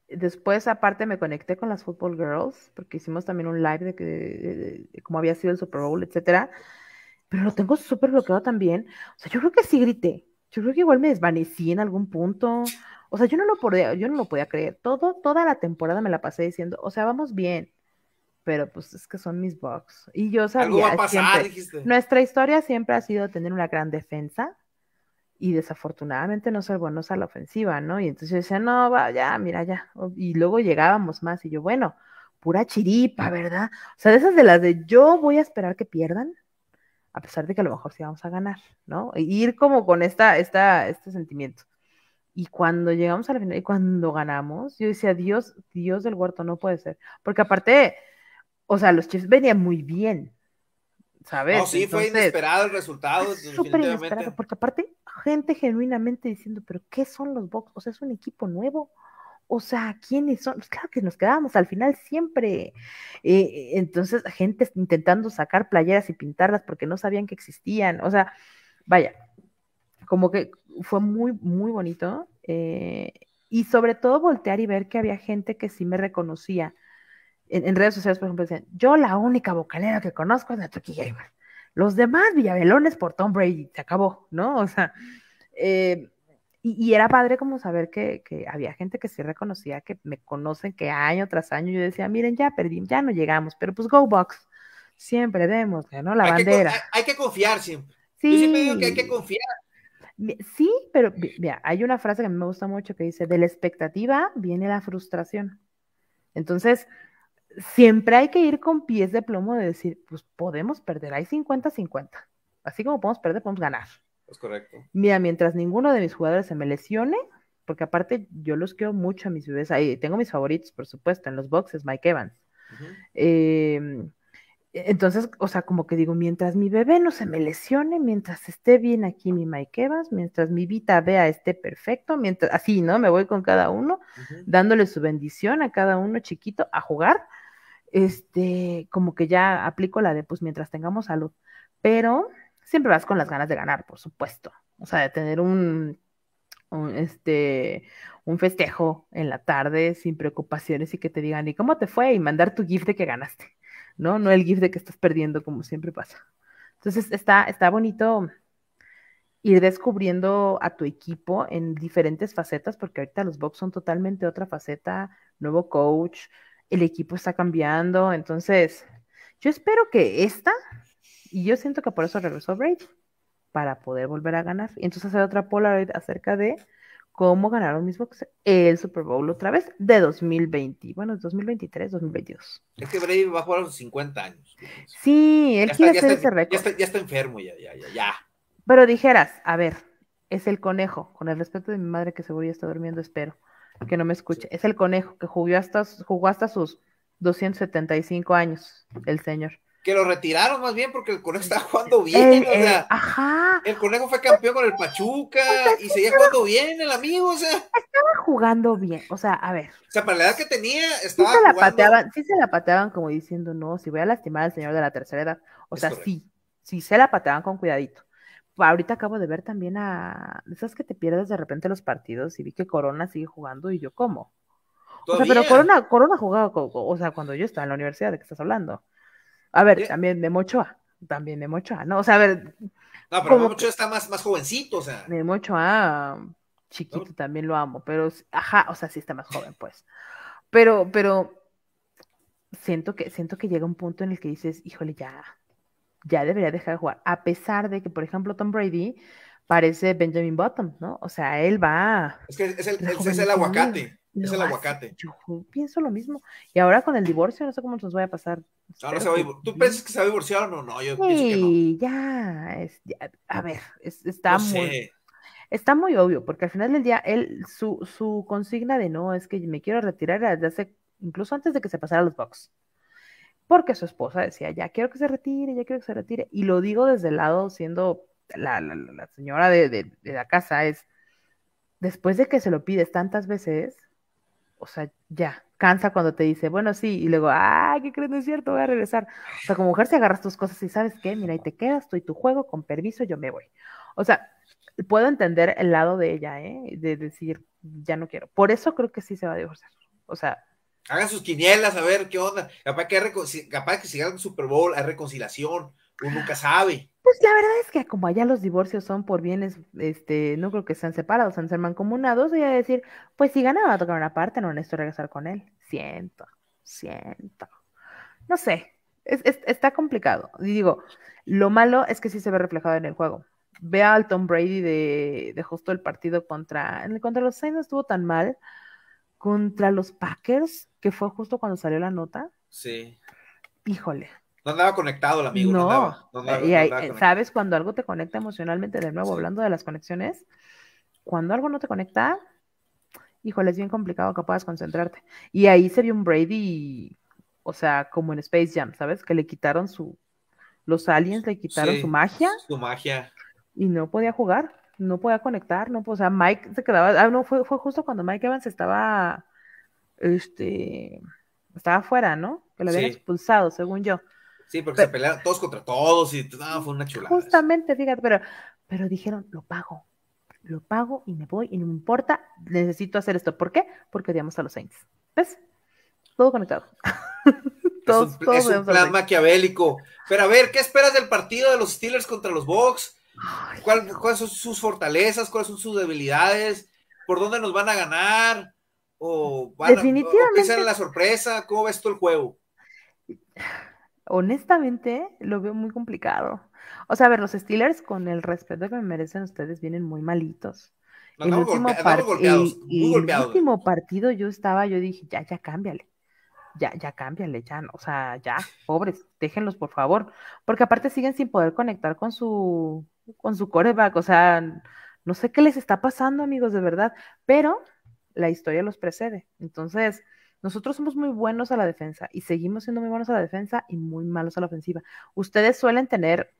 Después, aparte, me conecté con las Football Girls, porque hicimos también un live de, cómo había sido el Super Bowl, etcétera. Pero lo tengo súper bloqueado también. O sea, yo creo que sí grité. Yo creo que igual me desvanecí en algún punto. O sea, yo no lo podía, yo no lo podía creer. Todo, toda la temporada me la pasé diciendo, o sea, vamos bien. Pero pues es que son mis bugs. Y yo sabía. Nuestra historia siempre ha sido tener una gran defensa y desafortunadamente no ser buenos a la ofensiva, ¿no? Y entonces yo decía, no, va, ya, mira, ya. Y luego llegábamos más y yo, bueno, pura chiripa, ¿verdad? O sea, de esas de las de yo voy a esperar que pierdan, a pesar de que a lo mejor sí vamos a ganar, ¿no? E ir como con esta, esta, este sentimiento. Y cuando llegamos a la final y cuando ganamos, yo decía, Dios, Dios del huerto, no puede ser. Porque aparte, o sea, los chips venían muy bien, ¿sabes? sí, fue inesperado el resultado. Súper inesperado, porque aparte, gente genuinamente diciendo, ¿pero qué son los Box? O sea, es un equipo nuevo. O sea, ¿quiénes son? claro que nos quedábamos al final siempre. Eh, entonces, gente intentando sacar playeras y pintarlas porque no sabían que existían. O sea, vaya, como que fue muy, muy bonito. Eh, y sobre todo voltear y ver que había gente que sí me reconocía en, redes sociales, por ejemplo, decían, yo la única vocalera que conozco es la Turquía. Los demás villabelones por Tom Brady, se acabó, ¿no? O sea, eh, y, y, era padre como saber que, que, había gente que sí reconocía, que me conocen, que año tras año yo decía, miren, ya perdí, ya no llegamos, pero pues Go Box, siempre demos, ¿no? La bandera. hay, que confiar siempre. Sí. que hay que confiar. Sí, pero hay una frase que a mí me gusta mucho que dice, de la expectativa viene la frustración. Entonces, siempre hay que ir con pies de plomo de decir, pues podemos perder, hay 50-50. Así como podemos perder, podemos ganar. Es correcto. Mira, mientras ninguno de mis jugadores se me lesione, porque aparte yo los quiero mucho a mis bebés, ahí tengo mis favoritos, por supuesto, en los boxes, Mike Evans. Em, e-, entonces, o sea, como que digo, mientras mi bebé no se me lesione, mientras esté bien aquí mi Mike Evans, mientras mi Vita Vea esté perfecto, mientras así, ¿no? Me voy con cada uno, dándole su bendición a cada uno chiquito a jugar este, como que ya aplico la de, pues mientras tengamos salud, pero siempre vas con las ganas de ganar, por supuesto, o sea, de tener un, este, un festejo en la tarde sin preocupaciones y que te digan, ¿y cómo te fue? Y mandar tu gif de que ganaste, ¿no? No el gif de que estás perdiendo, como siempre pasa. Entonces, está, está bonito ir descubriendo a tu equipo en diferentes facetas, porque ahorita los Box son totalmente otra faceta, nuevo coach, el equipo está cambiando, entonces yo espero que esta, y yo siento que por eso regresó Brady para poder volver a ganar. Y entonces hay otra Polaroid acerca de cómo ganaron mismo box el Super Bowl otra vez de 2020. Bueno, 2023, 2022. Es que Brady va a jugar a 50 años. Sí, él quiere está, hacer ese récord. Ya está, enfermo, ya, ya, ya, ya. Pero dijeras, a ver, es el conejo, con el respeto de mi madre que seguro ya está durmiendo, espero que no me escuche, es el conejo que jugó hasta, jugó hasta sus 275 años, el señor. Que lo retiraron más bien porque el conejo estaba jugando eh, bien, el, eh, ajá. el conejo fue campeón con el Pachuca pues y seguía jugando bien el amigo, o sea. Estaba jugando bien, o sea, a ver. O sea, para la edad que tenía, estaba sí se la Pateaban, sí se la pateaban como diciendo, no, si voy a lastimar al señor de la tercera edad, o sea, sí, sí se la pateaban con cuidadito ahorita acabo de ver también a ¿Sabes que te pierdes de repente los partidos y vi que Corona sigue jugando y yo como. O sea, pero Corona, Corona jugaba, o sea, cuando yo estaba en la universidad, ¿de qué estás hablando? A ver, eh. también de Mochoa también de Mochoa ¿no? O sea, a ver. No, pero Mochoa está más, más jovencito, o sea. de Mochoa mm, chiquito, también lo amo, pero, ajá, o sea, sí está más joven, pues. Pero, pero, siento que, siento que llega un punto en el que dices, híjole, ya, ya debería dejar de jugar, a pesar de que, por ejemplo, Tom Brady parece Benjamin Button, ¿no? O sea, él va... Es que es el, aguacate. es el aguacate. pienso lo mismo. Y ahora con el divorcio, no sé cómo nos voy a pasar. Ahora se va ¿Tú piensas que se va a divorciar o no? yo sí, Ya, a ver, está muy. Está muy obvio, porque al final del día, él, su, consigna de no es que me quiero retirar desde hace, incluso antes de que se pasara a los box porque su esposa decía, ya quiero que se retire, ya quiero que se retire. Y lo digo desde el lado, siendo la, señora de, la casa, es, después de que se lo pides tantas veces, o sea, ya, cansa cuando te dice, bueno, sí, y luego, ah, ¿qué crees? No es cierto, voy a regresar. O sea, como mujer, si agarras tus cosas y sabes qué, mira, y te quedas tú y tu juego, con permiso, yo me voy. O sea, puedo entender el lado de ella, ¿eh? De decir, ya no quiero. Por eso creo que sí se va a divorciar. O sea, hagan sus quinielas a ver qué onda. Capaz que, capaz que si ganan un Super Bowl hay reconciliación, uno nunca sabe. Pues la verdad es que como allá los divorcios son por bienes, este, no creo que sean separados, han ser mancomunados, voy a decir, pues si gana va a tocar una parte, no necesito regresar con él. Siento, siento. No sé, está complicado. Y digo, lo malo es que sí se ve reflejado en el juego. Ve al Tom Brady de, de justo el partido contra, contra los Saints no estuvo tan mal, contra los Packers que fue justo cuando salió la nota. Sí. Híjole. No andaba conectado el amigo. No, no, andaba, eh, y eh, sabes cuando algo te conecta emocionalmente, de nuevo, hablando de las conexiones, cuando algo no te conecta, híjole, es bien complicado que puedas concentrarte. Y ahí se vio un Brady, o sea, como en Space Jam, ¿sabes? Que le quitaron su, los aliens le quitaron su magia. Su magia. Y no podía jugar, no podía conectar, no, o sea, Mike se quedaba, ah, no, fue, fue justo cuando Mike Evans estaba este, estaba fuera, ¿no? Que lo habían expulsado, según yo. Sí, porque se pelearon todos contra todos y nada, fue una chulada. Justamente, fíjate, pero, pero dijeron, lo pago, lo pago y me voy y no me importa, necesito hacer esto. ¿Por qué? Porque odiamos a los Saints. ¿Ves? Todo conectado. Todo es un, es un plan maquiavélico. Pero a ver, ¿qué esperas del partido de los Steelers contra los Bucks? ¿Cuáles son sus fortalezas? ¿Cuáles son sus debilidades? ¿Por dónde nos van a ganar? ¿O van Definitivamente. a empezar la sorpresa? ¿Cómo ves tú el juego? Honestamente, lo veo muy complicado. O sea, a ver, los Steelers, con el respeto que me merecen ustedes, vienen muy malitos. En el, último, último partido yo estaba, yo dije, ya, ya cámbiale ya, ya cámbiale, ya, o sea, ya, pobres, déjenlos por favor, porque aparte siguen sin poder conectar con su, con su coreback, o sea, no sé qué les está pasando, amigos, de verdad, pero la historia los precede. Entonces, nosotros somos muy buenos a la defensa y seguimos siendo muy buenos a la defensa y muy malos a la ofensiva. Ustedes suelen tener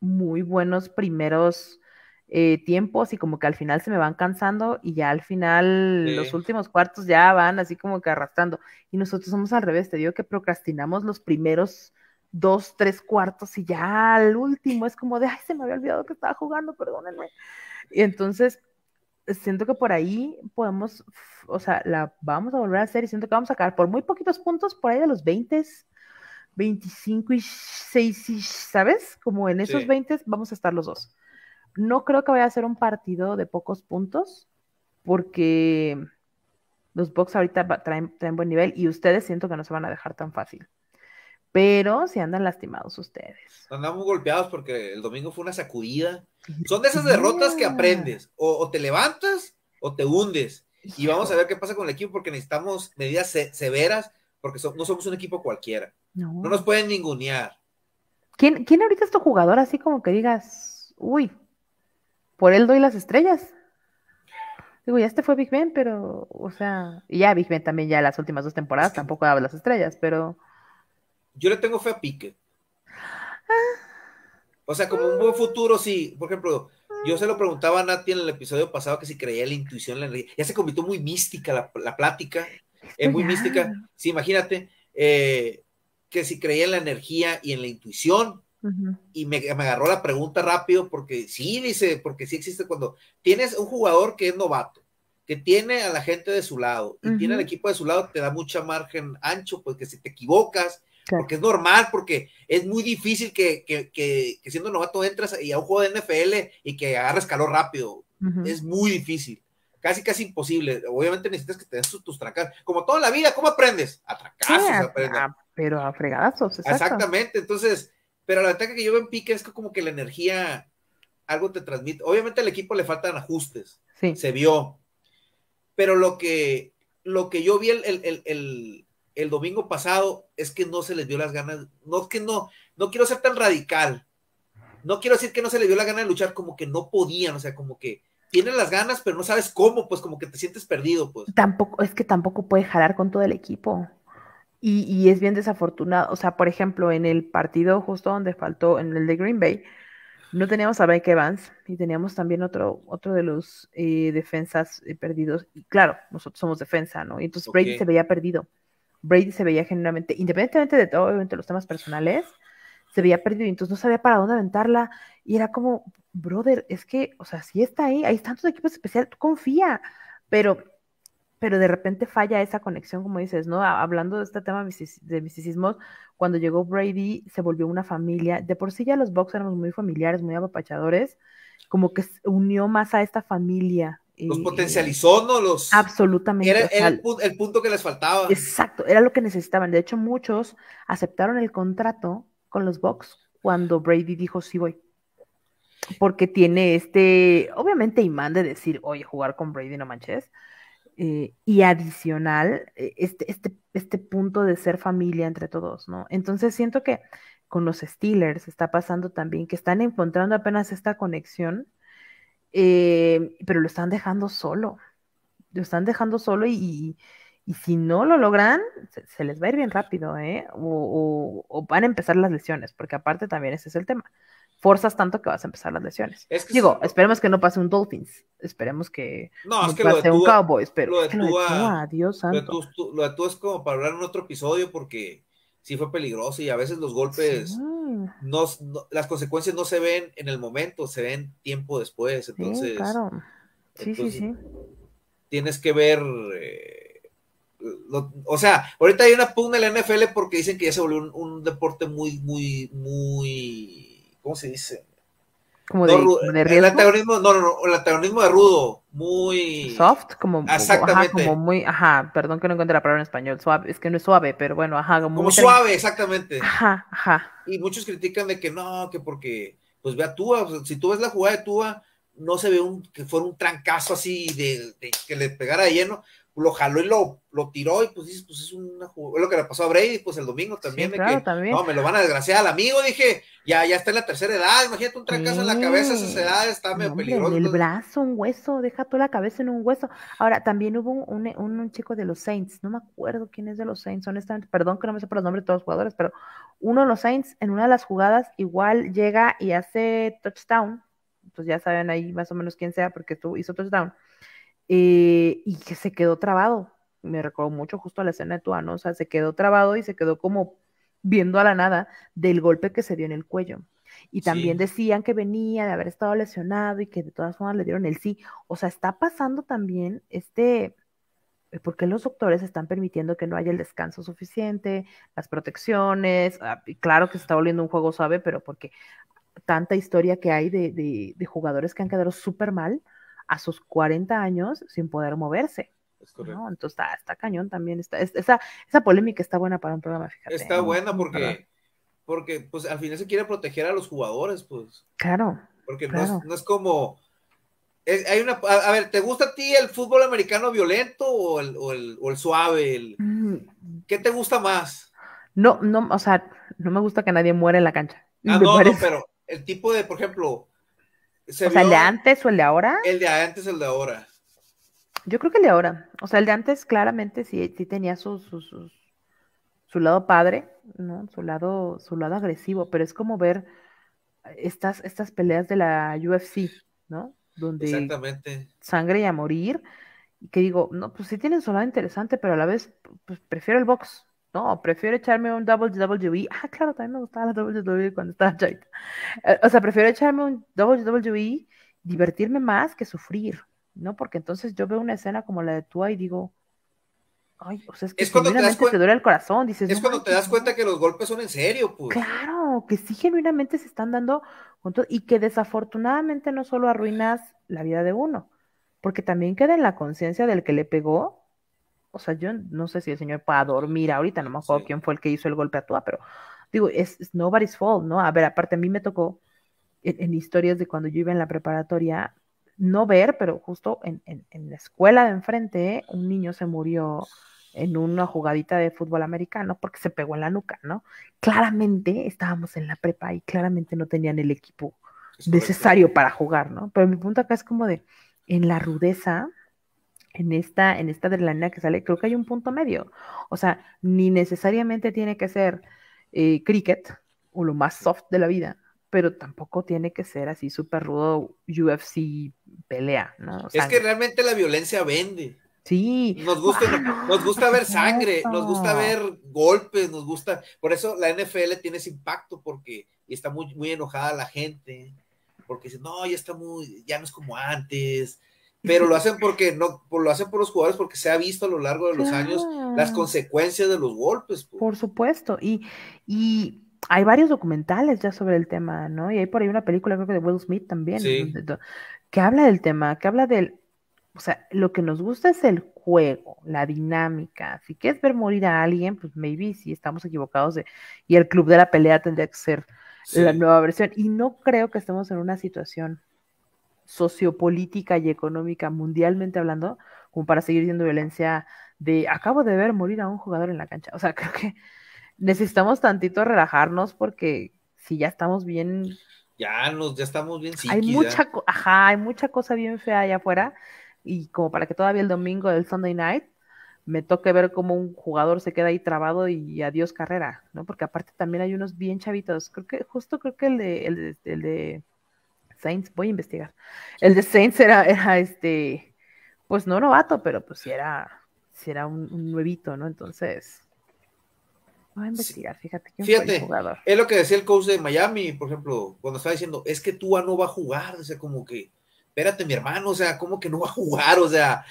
muy buenos primeros eh, tiempos y como que al final se me van cansando y ya al final los últimos cuartos ya van así como que arrastrando. Y nosotros somos al revés, te digo que procrastinamos los primeros dos, tres cuartos y ya al último es como de, ay, se me había olvidado que estaba jugando, perdónenme. Y entonces siento que por ahí podemos, o sea, la vamos a volver a hacer y siento que vamos a sacar por muy poquitos puntos, por ahí de los 20, 25 y 6, y, ¿sabes? Como en esos veintes 20 vamos a estar los dos. No creo que vaya a ser un partido de pocos puntos, porque los box ahorita traen, traen buen nivel y ustedes siento que no se van a dejar tan fácil pero si andan lastimados ustedes. Andamos golpeados porque el domingo fue una sacudida. Son de esas derrotas que aprendes, o, te levantas o te hundes. Y vamos a ver qué pasa con el equipo porque necesitamos medidas severas porque no somos un equipo cualquiera. No, nos pueden ningunear. ¿Quién, ¿Quién ahorita es tu jugador así como que digas, uy, por él doy las estrellas? Digo, ya este fue Big Ben, pero, o sea, y ya Big Ben también ya las últimas dos temporadas tampoco daba las estrellas, pero yo le tengo fe a Pique. Ah. O sea, como un buen futuro, sí. Por ejemplo, yo se lo preguntaba a Nati en el episodio pasado que si creía en la intuición, la energía. Ya se convirtió muy mística la, plática. Es muy mística. Sí, imagínate. Eh, que si creía en la energía y en la intuición. Y me, agarró la pregunta rápido porque sí, dice, porque sí existe cuando tienes un jugador que es novato, que tiene a la gente de su lado y tiene al equipo de su lado, te da mucha margen ancho, porque si te equivocas porque es normal, porque es muy difícil que, siendo novato entras y a un juego de NFL y que agarres calor rápido. Es muy difícil. Casi, casi imposible. Obviamente necesitas que te des tus, tracas. Como toda la vida, ¿cómo aprendes? A tracasos. aprendes. pero a fregazos. Exactamente. Entonces, pero la ataque que yo veo en pique es que como que la energía, algo te transmite. Obviamente al equipo le faltan ajustes. Sí. Se vio. Pero lo que, lo que yo vi el, el el domingo pasado es que no se les dio las ganas, no es que no, no quiero ser tan radical, no quiero decir que no se les dio la gana de luchar, como que no podían, o sea, como que tienen las ganas, pero no sabes cómo, pues como que te sientes perdido, pues. Tampoco, es que tampoco puede jalar con todo el equipo. Y, es bien desafortunado, o sea, por ejemplo, en el partido justo donde faltó, en el de Green Bay, no teníamos a Mike Evans y teníamos también otro, otro de los eh, defensas eh, perdidos. Y claro, nosotros somos defensa, ¿no? Y entonces Brady se veía perdido. Brady se veía generalmente, independientemente de todo, obviamente los temas personales, se veía perdido y entonces no sabía para dónde aventarla. Y era como, brother, es que, o sea, sí está ahí, hay tantos equipos especiales, tú confía, pero, pero de repente falla esa conexión, como dices, ¿no? Hablando de este tema de misticismos, cuando llegó Brady se volvió una familia, de por sí ya los Box éramos muy familiares, muy apapachadores, como que unió más a esta familia los eh, potencializó, ¿no? Los... Absolutamente. Era, el, punto que les faltaba. Exacto, era lo que necesitaban. De hecho, muchos aceptaron el contrato con los Bucks cuando Brady dijo sí voy. Porque tiene este, obviamente, imán de decir, oye, jugar con Brady no manches. Eh, y adicional, eh, este, este, este punto de ser familia entre todos, ¿no? Entonces siento que con los Steelers está pasando también que están encontrando apenas esta conexión eh, pero lo están dejando solo, lo están dejando solo y, si no lo logran, se, les va a ir bien rápido, ¿eh? O, van a empezar las lesiones, porque aparte también ese es el tema. Forzas tanto que vas a empezar las lesiones. Digo, esperemos que no pase un Dolphins, esperemos que no, que pase lo de un Cowboys, pero es como para hablar en otro episodio porque sí fue peligroso y a veces los golpes, no, las consecuencias no se ven en el momento, se ven tiempo después. Entonces, tienes que ver. Eh, o sea, ahorita hay una pugna en la NFL porque dicen que ya se volvió un deporte muy, muy, muy, ¿cómo se dice? como de, el antagonismo, no, el antagonismo de rudo, muy soft, como exactamente, como, muy, ajá, perdón que no encuentre la palabra en español, suave, es que no es suave, pero bueno, ajá, como, suave, exactamente, ajá, ajá. Y muchos critican de que no, que porque, pues ve a si tú ves la jugada de Tua, no se ve un que fuera un trancazo así de, de que le pegara de lleno, lo jaló y lo, tiró y pues dices, pues es una lo que le pasó a Brady pues el domingo también, me no, me lo van a desgraciar al amigo, dije, ya, ya está en la tercera edad, imagínate un trancazo en la cabeza a esas mm. está medio El brazo, un hueso, deja toda la cabeza en un hueso. Ahora, también hubo un, chico de los Saints, no me acuerdo quién es de los Saints, honestamente, perdón que no me sé por los nombres de todos los jugadores, pero uno de los Saints en una de las jugadas igual llega y hace touchdown, pues ya saben ahí más o menos quién sea porque tú hizo touchdown eh, y que se quedó trabado. Me recuerdo mucho justo a la escena de Tuano, o sea, se quedó trabado y se quedó como viendo a la nada del golpe que se dio en el cuello. Y también decían que venía de haber estado lesionado y que de todas formas le dieron el sí. O sea, está pasando también este, eh, porque los doctores están permitiendo que no haya el descanso suficiente, las protecciones? Ah, claro que se está volviendo un juego suave, pero porque tanta historia que hay de, de jugadores que han quedado súper mal a sus 40 años sin poder moverse. Entonces está, cañón también. Está, esa, polémica está buena para un programa, fíjate. Está ¿eh? buena porque, porque pues al final se quiere proteger a los jugadores, pues. Claro. Porque No, es, como. Eh, hay una, a, ver, ¿te gusta a ti el fútbol americano violento o el, suave? Mm. ¿Qué te gusta más? No, no, o sea, no me gusta que nadie muera en la cancha. Ah, no, pero el tipo de, por ejemplo, o sea, el de antes o el de ahora. El de antes, el de ahora. Yo creo que el de ahora. O sea, el de antes claramente sí, sí tenía su, su, su, lado padre, ¿no? Su lado, su lado agresivo, pero es como ver estas, estas peleas de la UFC, ¿no? Donde Exactamente. sangre y a morir. Y que digo, no, pues sí tienen su lado interesante, pero a la vez pues, prefiero el box, no, prefiero echarme un double, WWE. Ah, claro, también me gustaba la WWE e cuando estaba chaita. Eh, o sea, prefiero echarme un double, WWE, divertirme más que sufrir, ¿no? Porque entonces yo veo una escena como la de Tua y digo, Ay, o sea, es que genuinamente te, duele el corazón, dices. Es cuando te das cuenta que los golpes son en serio, pues. Claro, que sí genuinamente se están dando y que desafortunadamente no solo arruinas la vida de uno, porque también queda en la conciencia del que le pegó o sea, yo no sé si el señor pueda dormir ahorita, no me acuerdo quién fue el que hizo el golpe a Tua, pero digo, es, nobody's fault, ¿no? A ver, aparte a mí me tocó en, historias de cuando yo iba en la preparatoria, no ver, pero justo en, en, la escuela de enfrente, un niño se murió en una jugadita de fútbol americano porque se pegó en la nuca, ¿no? Claramente estábamos en la prepa y claramente no tenían el equipo necesario para jugar, ¿no? Pero mi punto acá es como de, en la rudeza, en esta, en esta adrenalina que sale, creo que hay un punto medio. O sea, ni necesariamente tiene que ser eh, cricket o lo más soft de la vida, pero tampoco tiene que ser así súper rudo UFC pelea, ¿no? Es que realmente la violencia vende. Sí. Nos gusta, ¡Ah, nos gusta ver sangre, nos gusta ver golpes, nos gusta. Por eso la NFL tiene ese impacto, porque está muy, muy enojada la gente, porque dice, no, ya está muy, ya no es como antes, pero lo hacen porque no, lo hacen por los jugadores porque se ha visto a lo largo de los años las consecuencias de los golpes. Pues. Por, supuesto, y, y hay varios documentales ya sobre el tema, ¿no? Y hay por ahí una película, creo que de Will Smith también, que habla del tema, que habla del, o sea, lo que nos gusta es el juego, la dinámica. Si quieres ver morir a alguien, pues maybe si estamos equivocados y el club de la pelea tendría que ser la nueva versión. Y no creo que estemos en una situación sociopolítica y económica mundialmente hablando, como para seguir siendo violencia de acabo de ver morir a un jugador en la cancha. O sea, creo que necesitamos tantito relajarnos porque si ya estamos bien. Ya nos, ya estamos bien Hay mucha, ajá, hay mucha cosa bien fea allá afuera. Y como para que todavía el domingo del Sunday night me toque ver cómo un jugador se queda ahí trabado y adiós carrera, ¿no? Porque aparte también hay unos bien chavitos. Creo que, justo creo que el de, el de Saints, voy a investigar. El de Saints era, este, pues no novato, pero pues si era, era un, nuevito, ¿no? Entonces, voy a investigar, fíjate fíjate, Es lo que decía el coach de Miami, por ejemplo, cuando estaba diciendo, es que Tua no va a jugar, o sea, como que, espérate, mi hermano, o sea, como que no va a jugar, o sea,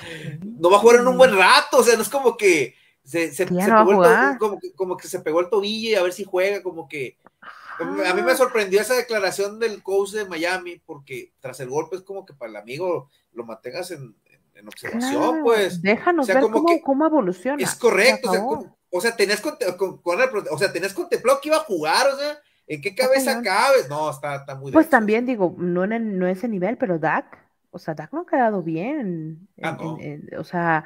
no va a jugar en un buen rato, o sea, no es como que se, pegó el, como, como, que se pegó el tobillo y a ver si juega, como que a mí me ah. sorprendió esa declaración del coach de Miami, porque tras el golpe es como que para el amigo lo mantengas en, observación, pues. Déjanos cómo, evoluciona. Es correcto, o sea, tenías tenés con, o sea, contemplado que iba a jugar, o sea, ¿en qué cabeza cabe cabes? No, está, está muy Pues también digo, no en ese nivel, pero Dak, o sea, Dak no ha quedado bien. Ah, o sea,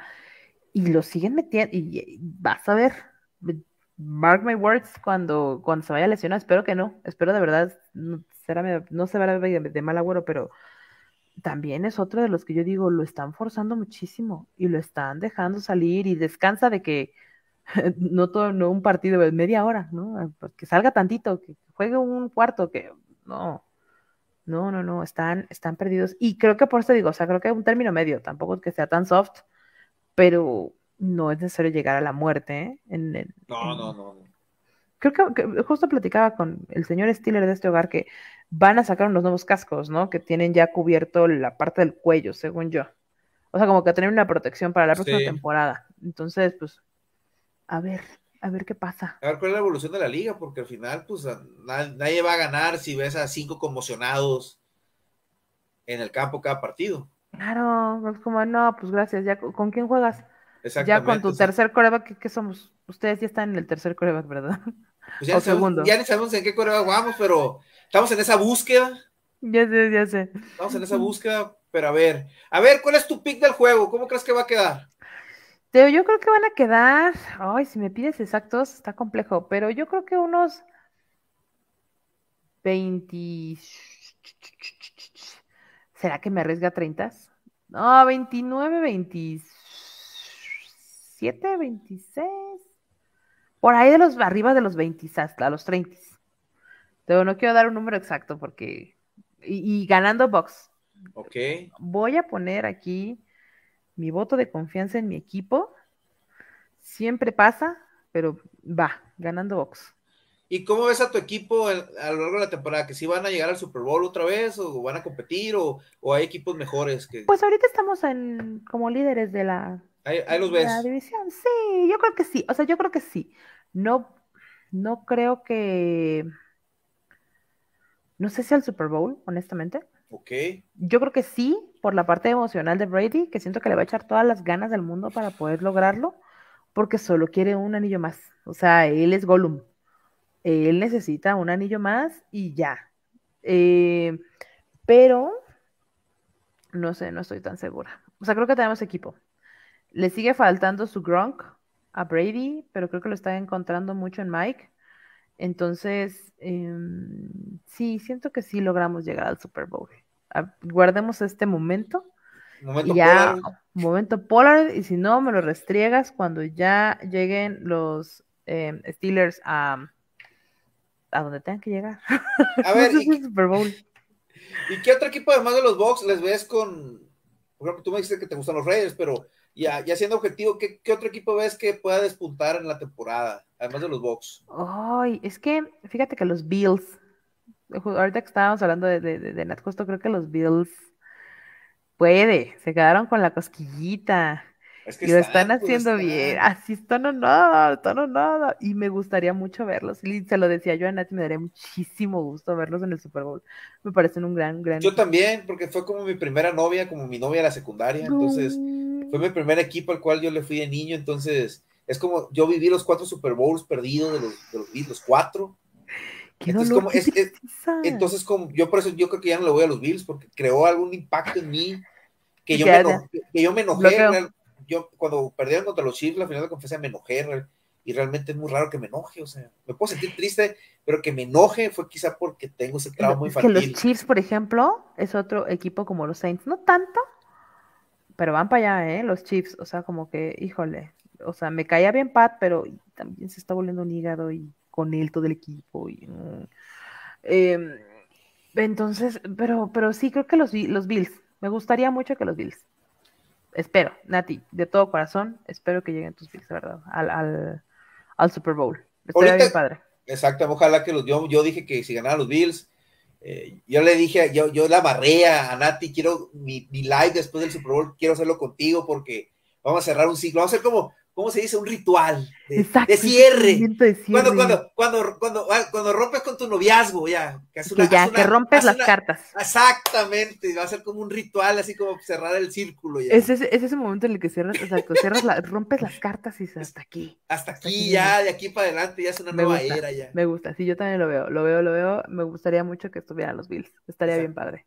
y lo siguen metiendo, y vas a ver, mark my words, cuando, cuando se vaya a lesionar, espero que no, espero de verdad, no, será, no se verá de, de mal agüero, pero también es otro de los que yo digo, lo están forzando muchísimo y lo están dejando salir y descansa de que no todo, no un partido, es media hora, ¿no? Pues que salga tantito, que juegue un cuarto, que no, no, no, no, están, están perdidos. Y creo que por eso digo, o sea, creo que es un término medio, tampoco que sea tan soft, pero no es necesario llegar a la muerte. no, no, no, Creo que, justo platicaba con el señor Stiller de este hogar que van a sacar unos nuevos cascos, ¿no? Que tienen ya cubierto la parte del cuello, según yo. O sea, como que a tener una protección para la próxima temporada. Entonces, pues, a ver, a ver qué pasa. A ver cuál es la evolución de la liga, porque al final, pues, nadie va a ganar si ves a cinco conmocionados en el campo cada partido. Claro, es como, no, pues gracias, ya, ¿con quién juegas? Ya con tu tercer coreback, ¿qué, somos? Ustedes ya están en el tercer coreback, ¿verdad? Pues o segundo. ya ni sabemos en qué coreback vamos, pero estamos en esa búsqueda. Ya sé, ya sé. Estamos en esa búsqueda, pero a ver. A ver, ¿cuál es tu pick del juego? ¿Cómo crees que va a quedar? yo creo que van a quedar. Ay, si me pides exactos, está complejo, pero yo creo que unos 20. ¿Será que me arriesga 30? No, 29, 26. 27, 26. Por ahí de los, arriba de los 20, hasta los 30. Pero no quiero dar un número exacto porque. Y, ganando box. Ok. Voy a poner aquí mi voto de confianza en mi equipo. Siempre pasa, pero va, ganando box. ¿Y cómo ves a tu equipo a lo largo de la temporada? ¿Que si van a llegar al Super Bowl otra vez o van a competir o, o hay equipos mejores? Que... Pues ahorita estamos en, como líderes de la Ahí, los ves. La división, sí, yo creo que sí. O sea, yo creo que sí. No, no creo que. No sé si al Super Bowl, honestamente. Ok. Yo creo que sí, por la parte emocional de Brady, que siento que le va a echar todas las ganas del mundo para poder lograrlo, porque solo quiere un anillo más. O sea, él es Gollum. Él necesita un anillo más y ya. Eh, pero no sé, no estoy tan segura. O sea, creo que tenemos equipo. Le sigue faltando su Gronk a Brady, pero creo que lo está encontrando mucho en Mike. Entonces, em, sí, siento que sí logramos llegar al Super Bowl. Ah, guardemos este momento. Momento ya, polar. Momento polar, y si no, me lo restriegas cuando ya lleguen los em, Steelers a, a donde tengan que llegar. A ver, y, qué otro equipo además de los Bucks les ves con... Por ejemplo, tú me dijiste que te gustan los Raiders, pero ya ah, haciendo objetivo, ¿qué, otro equipo ves que pueda despuntar en la temporada? Además de los Bucks. Ay, es que fíjate que los Bills, ahorita que estábamos hablando de, de, de, Nat Justo, creo que los Bills puede, se quedaron con la cosquillita. y lo están, pues, haciendo bien. Así ah, están o no, están Y me gustaría mucho verlos. Y se lo decía yo a y me daría muchísimo gusto verlos en el Super Bowl. Me parecen un gran, gran. Yo también, porque fue como mi primera novia, como mi novia de la secundaria. Entonces, fue mi primer equipo al cual yo le fui de niño, entonces es como yo viví los cuatro Super Bowls perdidos de los, los Bills, los cuatro. Entonces como, es, entonces, como, yo por eso yo creo que ya no le voy a los Bills porque creó algún impacto en mí que yo, me, enojé, que yo me enojé. yo, cuando perdieron contra los Chiefs, la final de confesión me enojé y realmente es muy raro que me enoje. O sea, me puedo sentir triste, pero que me enoje fue quizá porque tengo ese trauma muy infantil. Que los Chiefs, por ejemplo, es otro equipo como los Saints, no tanto, pero van para allá, ¿eh? Los chips, o sea, como que, híjole, o sea, me caía bien Pat, pero también se está volviendo un hígado y con él todo el equipo. Y, mm, em, entonces, pero, pero sí, creo que los, los Bills, me gustaría mucho que los Bills. Espero, Nati, de todo corazón, espero que lleguen tus Bills, ¿verdad? Al, al, Super Bowl. Estaría bien padre. Exacto, ojalá que los, yo, yo dije que si ganaran los Bills, eh, yo le dije, yo, yo la barré a, Nati, quiero mi, mi, live después del Super Bowl, quiero hacerlo contigo porque vamos a cerrar un ciclo, vamos a hacer como, ¿cómo se dice? Un ritual Exacto, de cierre. Cuando, cuando, cuando, ah, cuando, rompes con tu noviazgo, ya. Que, ya, que rompes las cartas. Exactamente, va a ser como un ritual, así como cerrar el círculo. Ya. Es, ese, momento en el que cierras, o cierras rompes las cartas y hasta aquí. Hasta, aquí, ya, de aquí para adelante, ya es una nueva era ya. Me gusta, sí, yo también lo veo, lo veo, lo veo. Me gustaría mucho que estuvieran los Bills, estaría bien padre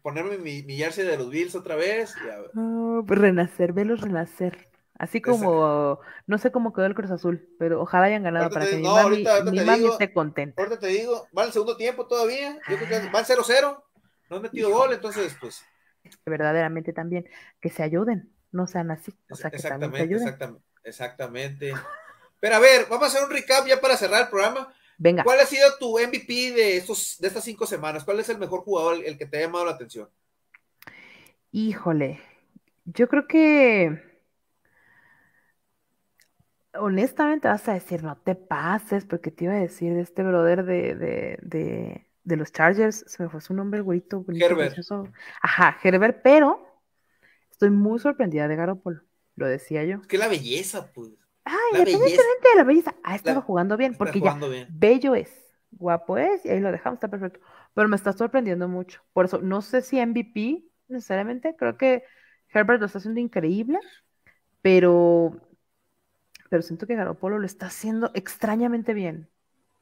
ponerme mi, jersey de los Bills otra vez. Y ah, pues renacer, velos renacer. Así como, no sé cómo quedó el Cruz Azul, pero ojalá hayan ganado para que mi, esté Ahorita te digo, va el segundo tiempo todavía, yo creo que va 0-0, no han metido gol, entonces pues. Verdaderamente también, que se ayuden, no sean así, o ayuden. Exactamente, exactamente. Pero a ver, vamos a hacer un recap ya para cerrar el programa. Venga. ¿Cuál ha sido tu MVP de, estos, de estas cinco semanas? ¿Cuál es el mejor jugador, el que te ha llamado la atención? Híjole, yo creo que honestamente vas a decir, no te pases, porque te iba a decir de este brother de, de, de, de los Chargers, se me fue su nombre, el güerito. Herbert. Ajá, Herbert, pero estoy muy sorprendida de Garoppolo, lo decía yo. que la belleza, pues. Ay, la belleza. de la belleza, ha estado jugando bien, porque ya bello es, guapo es, y ahí lo dejamos, está perfecto. Pero me está sorprendiendo mucho. Por eso, no sé si MVP, necesariamente, creo que Herbert lo está haciendo increíble, pero pero siento que Garopolo lo está haciendo extrañamente bien,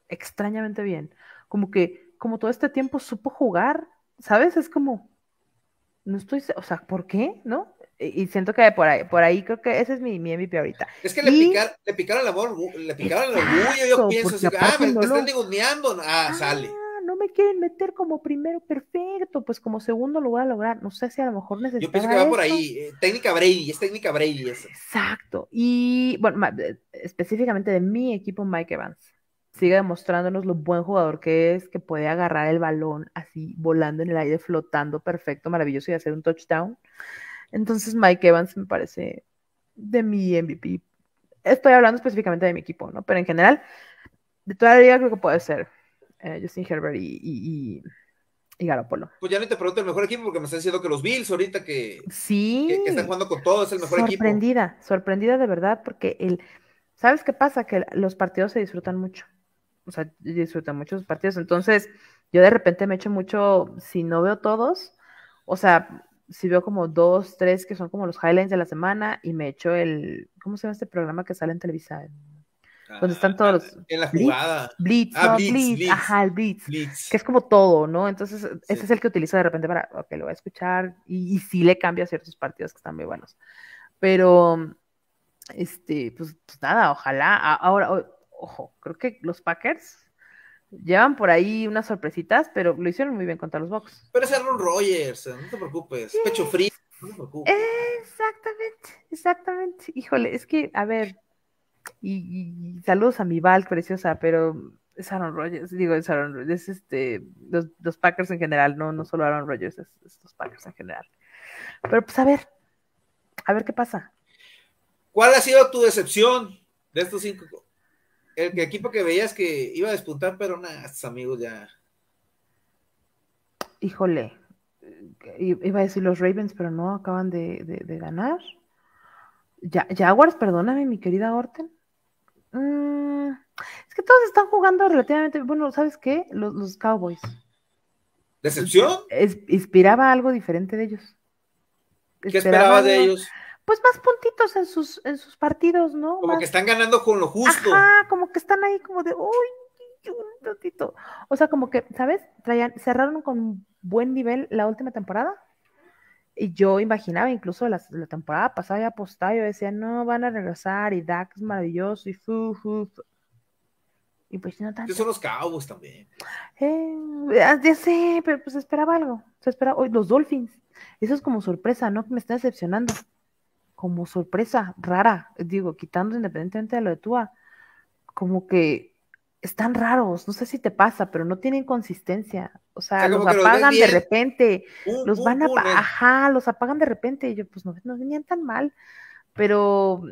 extrañamente bien. Como que, como todo este tiempo supo jugar, ¿sabes? Es como, no estoy, o sea, ¿por qué? ¿No? y siento que por ahí, por ahí creo que ese es mi, mi MVP ahorita. Es que le, picaron el amor, le picaron el orgullo, yo pienso, así, ah, me, están diguneando, ah, sale. Ah quieren meter como primero, perfecto, pues como segundo lo voy a lograr, no sé si a lo mejor necesito. Yo pienso que va por ahí, eh, técnica Brady, es técnica Brady eso. Exacto, y bueno, eh, específicamente de mi equipo Mike Evans, sigue demostrándonos lo buen jugador que es, que puede agarrar el balón así, volando en el aire, flotando perfecto, maravilloso y hacer un touchdown. Entonces Mike Evans me parece de mi MVP. Estoy hablando específicamente de mi equipo, ¿no? Pero en general, de toda la liga creo que puede ser eh, Justin Herbert y, y, y Garopolo. Pues ya no te pregunto el mejor equipo porque me está diciendo que los Bills ahorita que, que, están jugando con todo es el mejor equipo. Sorprendida, sorprendida de verdad porque el, ¿sabes qué pasa? Que los partidos se disfrutan mucho. O sea, disfrutan mucho los partidos. Entonces, yo de repente me echo mucho, si no veo todos, o sea, si veo como dos, tres que son como los highlights de la semana y me echo el, ¿cómo se llama este programa que sale en Televisa? donde están ah, todos los... Ah, Blitz, Blitz, Blitz, ajá, Blitz, que es como todo, ¿no? Entonces, ese es el que utilizo de repente para, ok, lo voy a escuchar, y, sí le cambia a ciertos partidos que están muy buenos. Pero, este, pues, pues nada, ojalá, ahora, ojo, creo que los Packers llevan por ahí unas sorpresitas, pero lo hicieron muy bien contra los Bucks. Pero es Aaron Rodgers, eh, no te preocupes, pecho frío. No te preocupes. Exactamente, exactamente. Híjole, es que, a ver, y, saludos a mi Val, preciosa, pero es Aaron Rodgers, digo, es Aaron Rodgers, es este, los, Packers en general, no, no solo Aaron Rodgers, es, los Packers en general. Pero pues a ver, a ver qué pasa. ¿Cuál ha sido tu decepción de estos cinco? El equipo que veías que iba a despuntar, pero nada, estos amigos ya. Híjole, iba a decir los Ravens, pero no acaban de, ganar. Ya, Jaguars, perdóname, mi querida Orten. Mm, es que todos están jugando relativamente. Bueno, ¿sabes qué? Los, los Cowboys. ¿Decepción? inspiraba algo diferente de ellos. ¿Qué esperaba de ellos? Pues más puntitos en sus, en sus partidos, ¿no? Como que están ganando con lo justo. como que están ahí como de, uy, un O sea, como que, ¿sabes? Traían, cerraron con buen nivel la última temporada y yo imaginaba incluso la, temporada pasada ya apostaba, yo decía, no, van a regresar y Dak es maravilloso y fu, fu, Y pues no tanto. Son los cabos también. Eh, ah, ya sé, pero pues esperaba algo. Se esperaba hoy los Dolphins. Eso es como sorpresa, ¿no? que Me está decepcionando. Como sorpresa rara, digo, quitando independientemente de lo de Tua. Como que están raros, no sé si te pasa, pero no tienen consistencia. O sea, los apagan de repente, los van a, ajá, los apagan de repente. Y yo, pues no, venían tan mal, pero,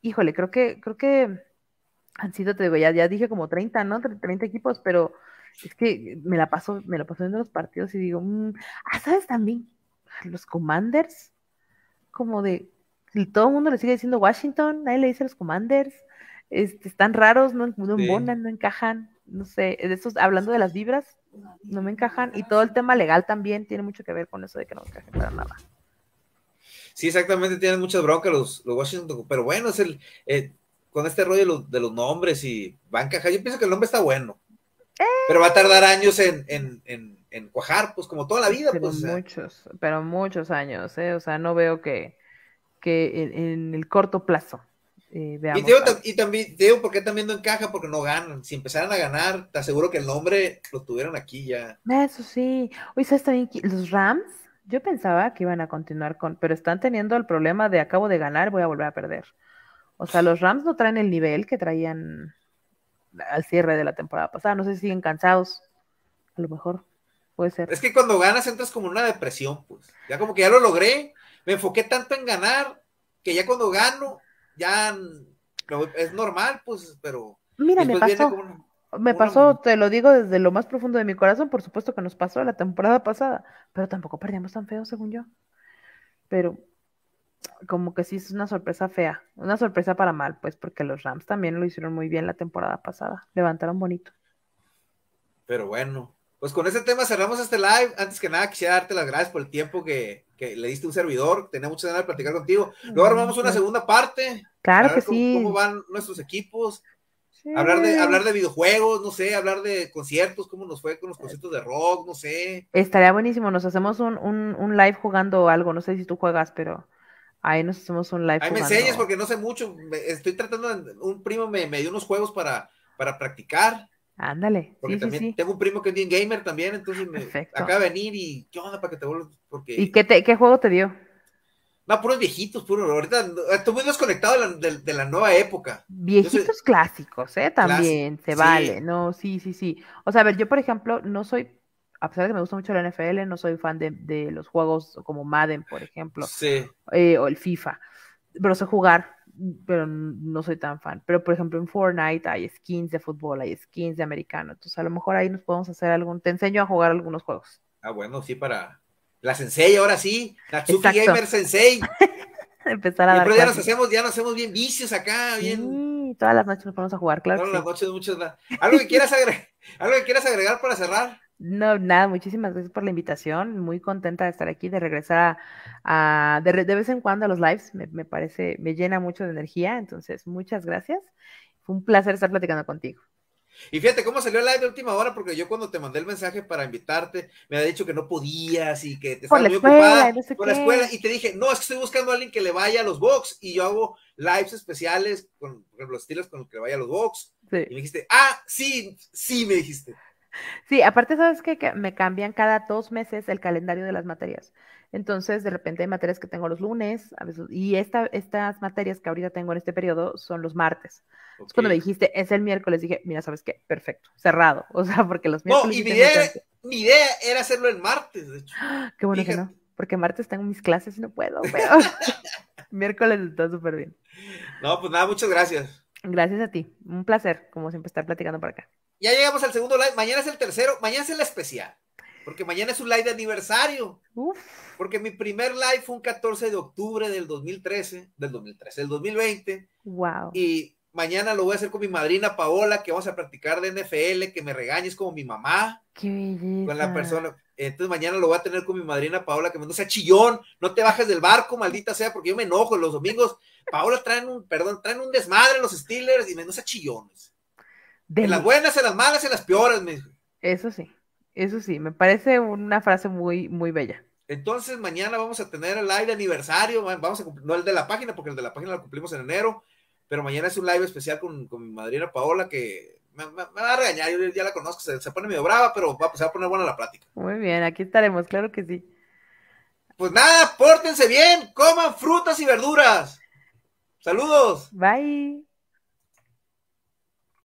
híjole, creo que, creo que han sido, te digo, ya, ya dije como 30, ¿no? 30 equipos, pero es que me la paso, me la paso viendo los partidos y digo, mm, ah, ¿sabes también? Los Commanders, como de, todo el mundo le sigue diciendo Washington, nadie le dice los Commanders, este, están raros, no, no no encajan, no sé, de hablando de las vibras, no me encajan y todo el tema legal también tiene mucho que ver con eso de que no me encajen para nada. Sí, exactamente, tienen muchas broncas los, Washington, pero bueno, es el eh, con este rollo de los, nombres y va a encajar. Yo pienso que el nombre está bueno, pero va a tardar años en, cuajar, pues como toda la vida. Pero pues, muchos, pero muchos años, ¿eh? o sea, no veo que, que en, el corto plazo eh, veamos. Y, digo, y también, digo, qué también no encaja, porque no ganan. Si empezaran a ganar, te aseguro que el nombre lo tuvieran aquí ya. Eso sí. Oye, ¿sabes también los Rams? Yo pensaba que iban a continuar con, pero están teniendo el problema de acabo de ganar, voy a volver a perder. O sea, los Rams no traen el nivel que traían al cierre de la temporada pasada. No sé si siguen cansados. A lo mejor. Puede ser. Es que cuando ganas entras como en una depresión, pues. Ya como que ya lo logré. Me enfoqué tanto en ganar que ya cuando gano ya es normal, pues, pero. Mira, me pasó. me pasó, te lo digo desde lo más profundo de mi corazón, por supuesto que nos pasó la temporada pasada, pero tampoco perdíamos tan feo, según yo. Pero como que sí es una sorpresa fea, una sorpresa para mal, pues, porque los Rams también lo hicieron muy bien la temporada pasada, levantaron bonito. Pero bueno, pues con ese tema cerramos este live. Antes que nada, quisiera darte las gracias por el tiempo que, que le diste un servidor. Tenía mucho ganas de platicar contigo. Luego armamos una segunda parte. Claro que sí. Cómo van nuestros equipos. Hablar, de, hablar de videojuegos, no sé, hablar de conciertos, cómo nos fue con los conciertos de rock, no sé. Estaría buenísimo. Nos hacemos un, un, un live jugando algo. No sé si tú juegas, pero. Ahí nos hacemos un live. Ahí me enseñas porque no sé mucho. Estoy tratando, un primo me, me dio unos juegos para, para practicar. Ándale. Porque sí, también tengo un primo que es bien gamer también, entonces me acaba de venir y ¿qué onda para que te vuelvas? Porque... ¿Y qué, te, qué juego te dio? No, puros viejitos, puros, Ahorita estoy muy desconectado de la, de, la nueva época. Viejitos clásicos, ¿eh? También se vale. No, sí, sí, sí. O sea, a ver, yo por ejemplo, no soy a pesar de que me gusta mucho la NFL, no soy fan de, de los juegos como Madden, por ejemplo, sí. Eh, o el FIFA, pero sé jugar pero no soy tan fan. Pero por ejemplo en Fortnite hay skins de fútbol, hay skins de americano, entonces a lo mejor ahí nos podemos hacer algún, te enseño a jugar algunos juegos. Ah, bueno, sí, para la Sensei, ahora sí, Natsuki Gamer Sensei. Empezar a dar. Pero ya nos, hacemos, ya nos hacemos bien vicios acá, sí, Todas las noches nos ponemos a jugar, claro. Todas las noches, muchas. Algo que algo que quieras agregar para cerrar. No, nada, muchísimas gracias por la invitación. Muy contenta de estar aquí, de regresar a, de, vez en cuando a los lives. Me, parece, me llena mucho de energía. Entonces, muchas gracias. Fue un placer estar platicando contigo. Y fíjate cómo salió el live de última hora, porque yo cuando te mandé el mensaje para invitarte, me había dicho que no podías y que te estabas muy por la escuela. Y te dije, no, es que estoy buscando a alguien que le vaya a los box y yo hago lives especiales con, ejemplo, los estilos con los que le vaya a los box. Y me dijiste, ah, sí, sí, me dijiste. Sí, aparte, ¿sabes Que me cambian cada dos meses el calendario de las materias. Entonces, de repente hay materias que tengo los lunes, a veces, y estas materias que ahorita tengo en este periodo son los martes. Es Cuando me dijiste, es el miércoles, dije, mira, ¿sabes qué? Perfecto, cerrado. O sea, porque los miércoles... No, y mi idea, era hacerlo el martes, de hecho. ¡Ah! Qué bueno que no, porque martes tengo mis clases y no puedo, pero miércoles está súper bien. No, pues nada, muchas gracias. Gracias a ti, un placer, como siempre, estar platicando por acá. Ya llegamos al segundo live. Mañana es el tercero. Mañana es el especial. Porque mañana es un live de aniversario. Porque mi primer live fue un 14 de octubre del 2013, del 2013, del 2020. Wow. Y mañana lo voy a hacer con mi madrina Paola, que vamos a practicar de NFL, que me regañes como mi mamá. Qué belleza. Con la persona. Entonces mañana lo voy a tener con mi madrina Paola, que me no sea chillón, no te bajes del barco, maldita sea, porque yo me enojo los domingos. Paola traen un, perdón, traen un desmadre los Steelers y me no chillones. De en las buenas, en las malas, en las peores, me Eso sí, eso sí, me parece una frase muy, muy bella. Entonces, mañana vamos a tener el live de aniversario, vamos a no el de la página, porque el de la página lo cumplimos en enero, pero mañana es un live especial con, mi madrina Paola, que me, va a regañar, yo ya la conozco, se, pone medio brava, pero va, se va a poner buena la plática. Muy bien, aquí estaremos, claro que sí. Pues nada, pórtense bien, coman frutas y verduras. Saludos. Bye.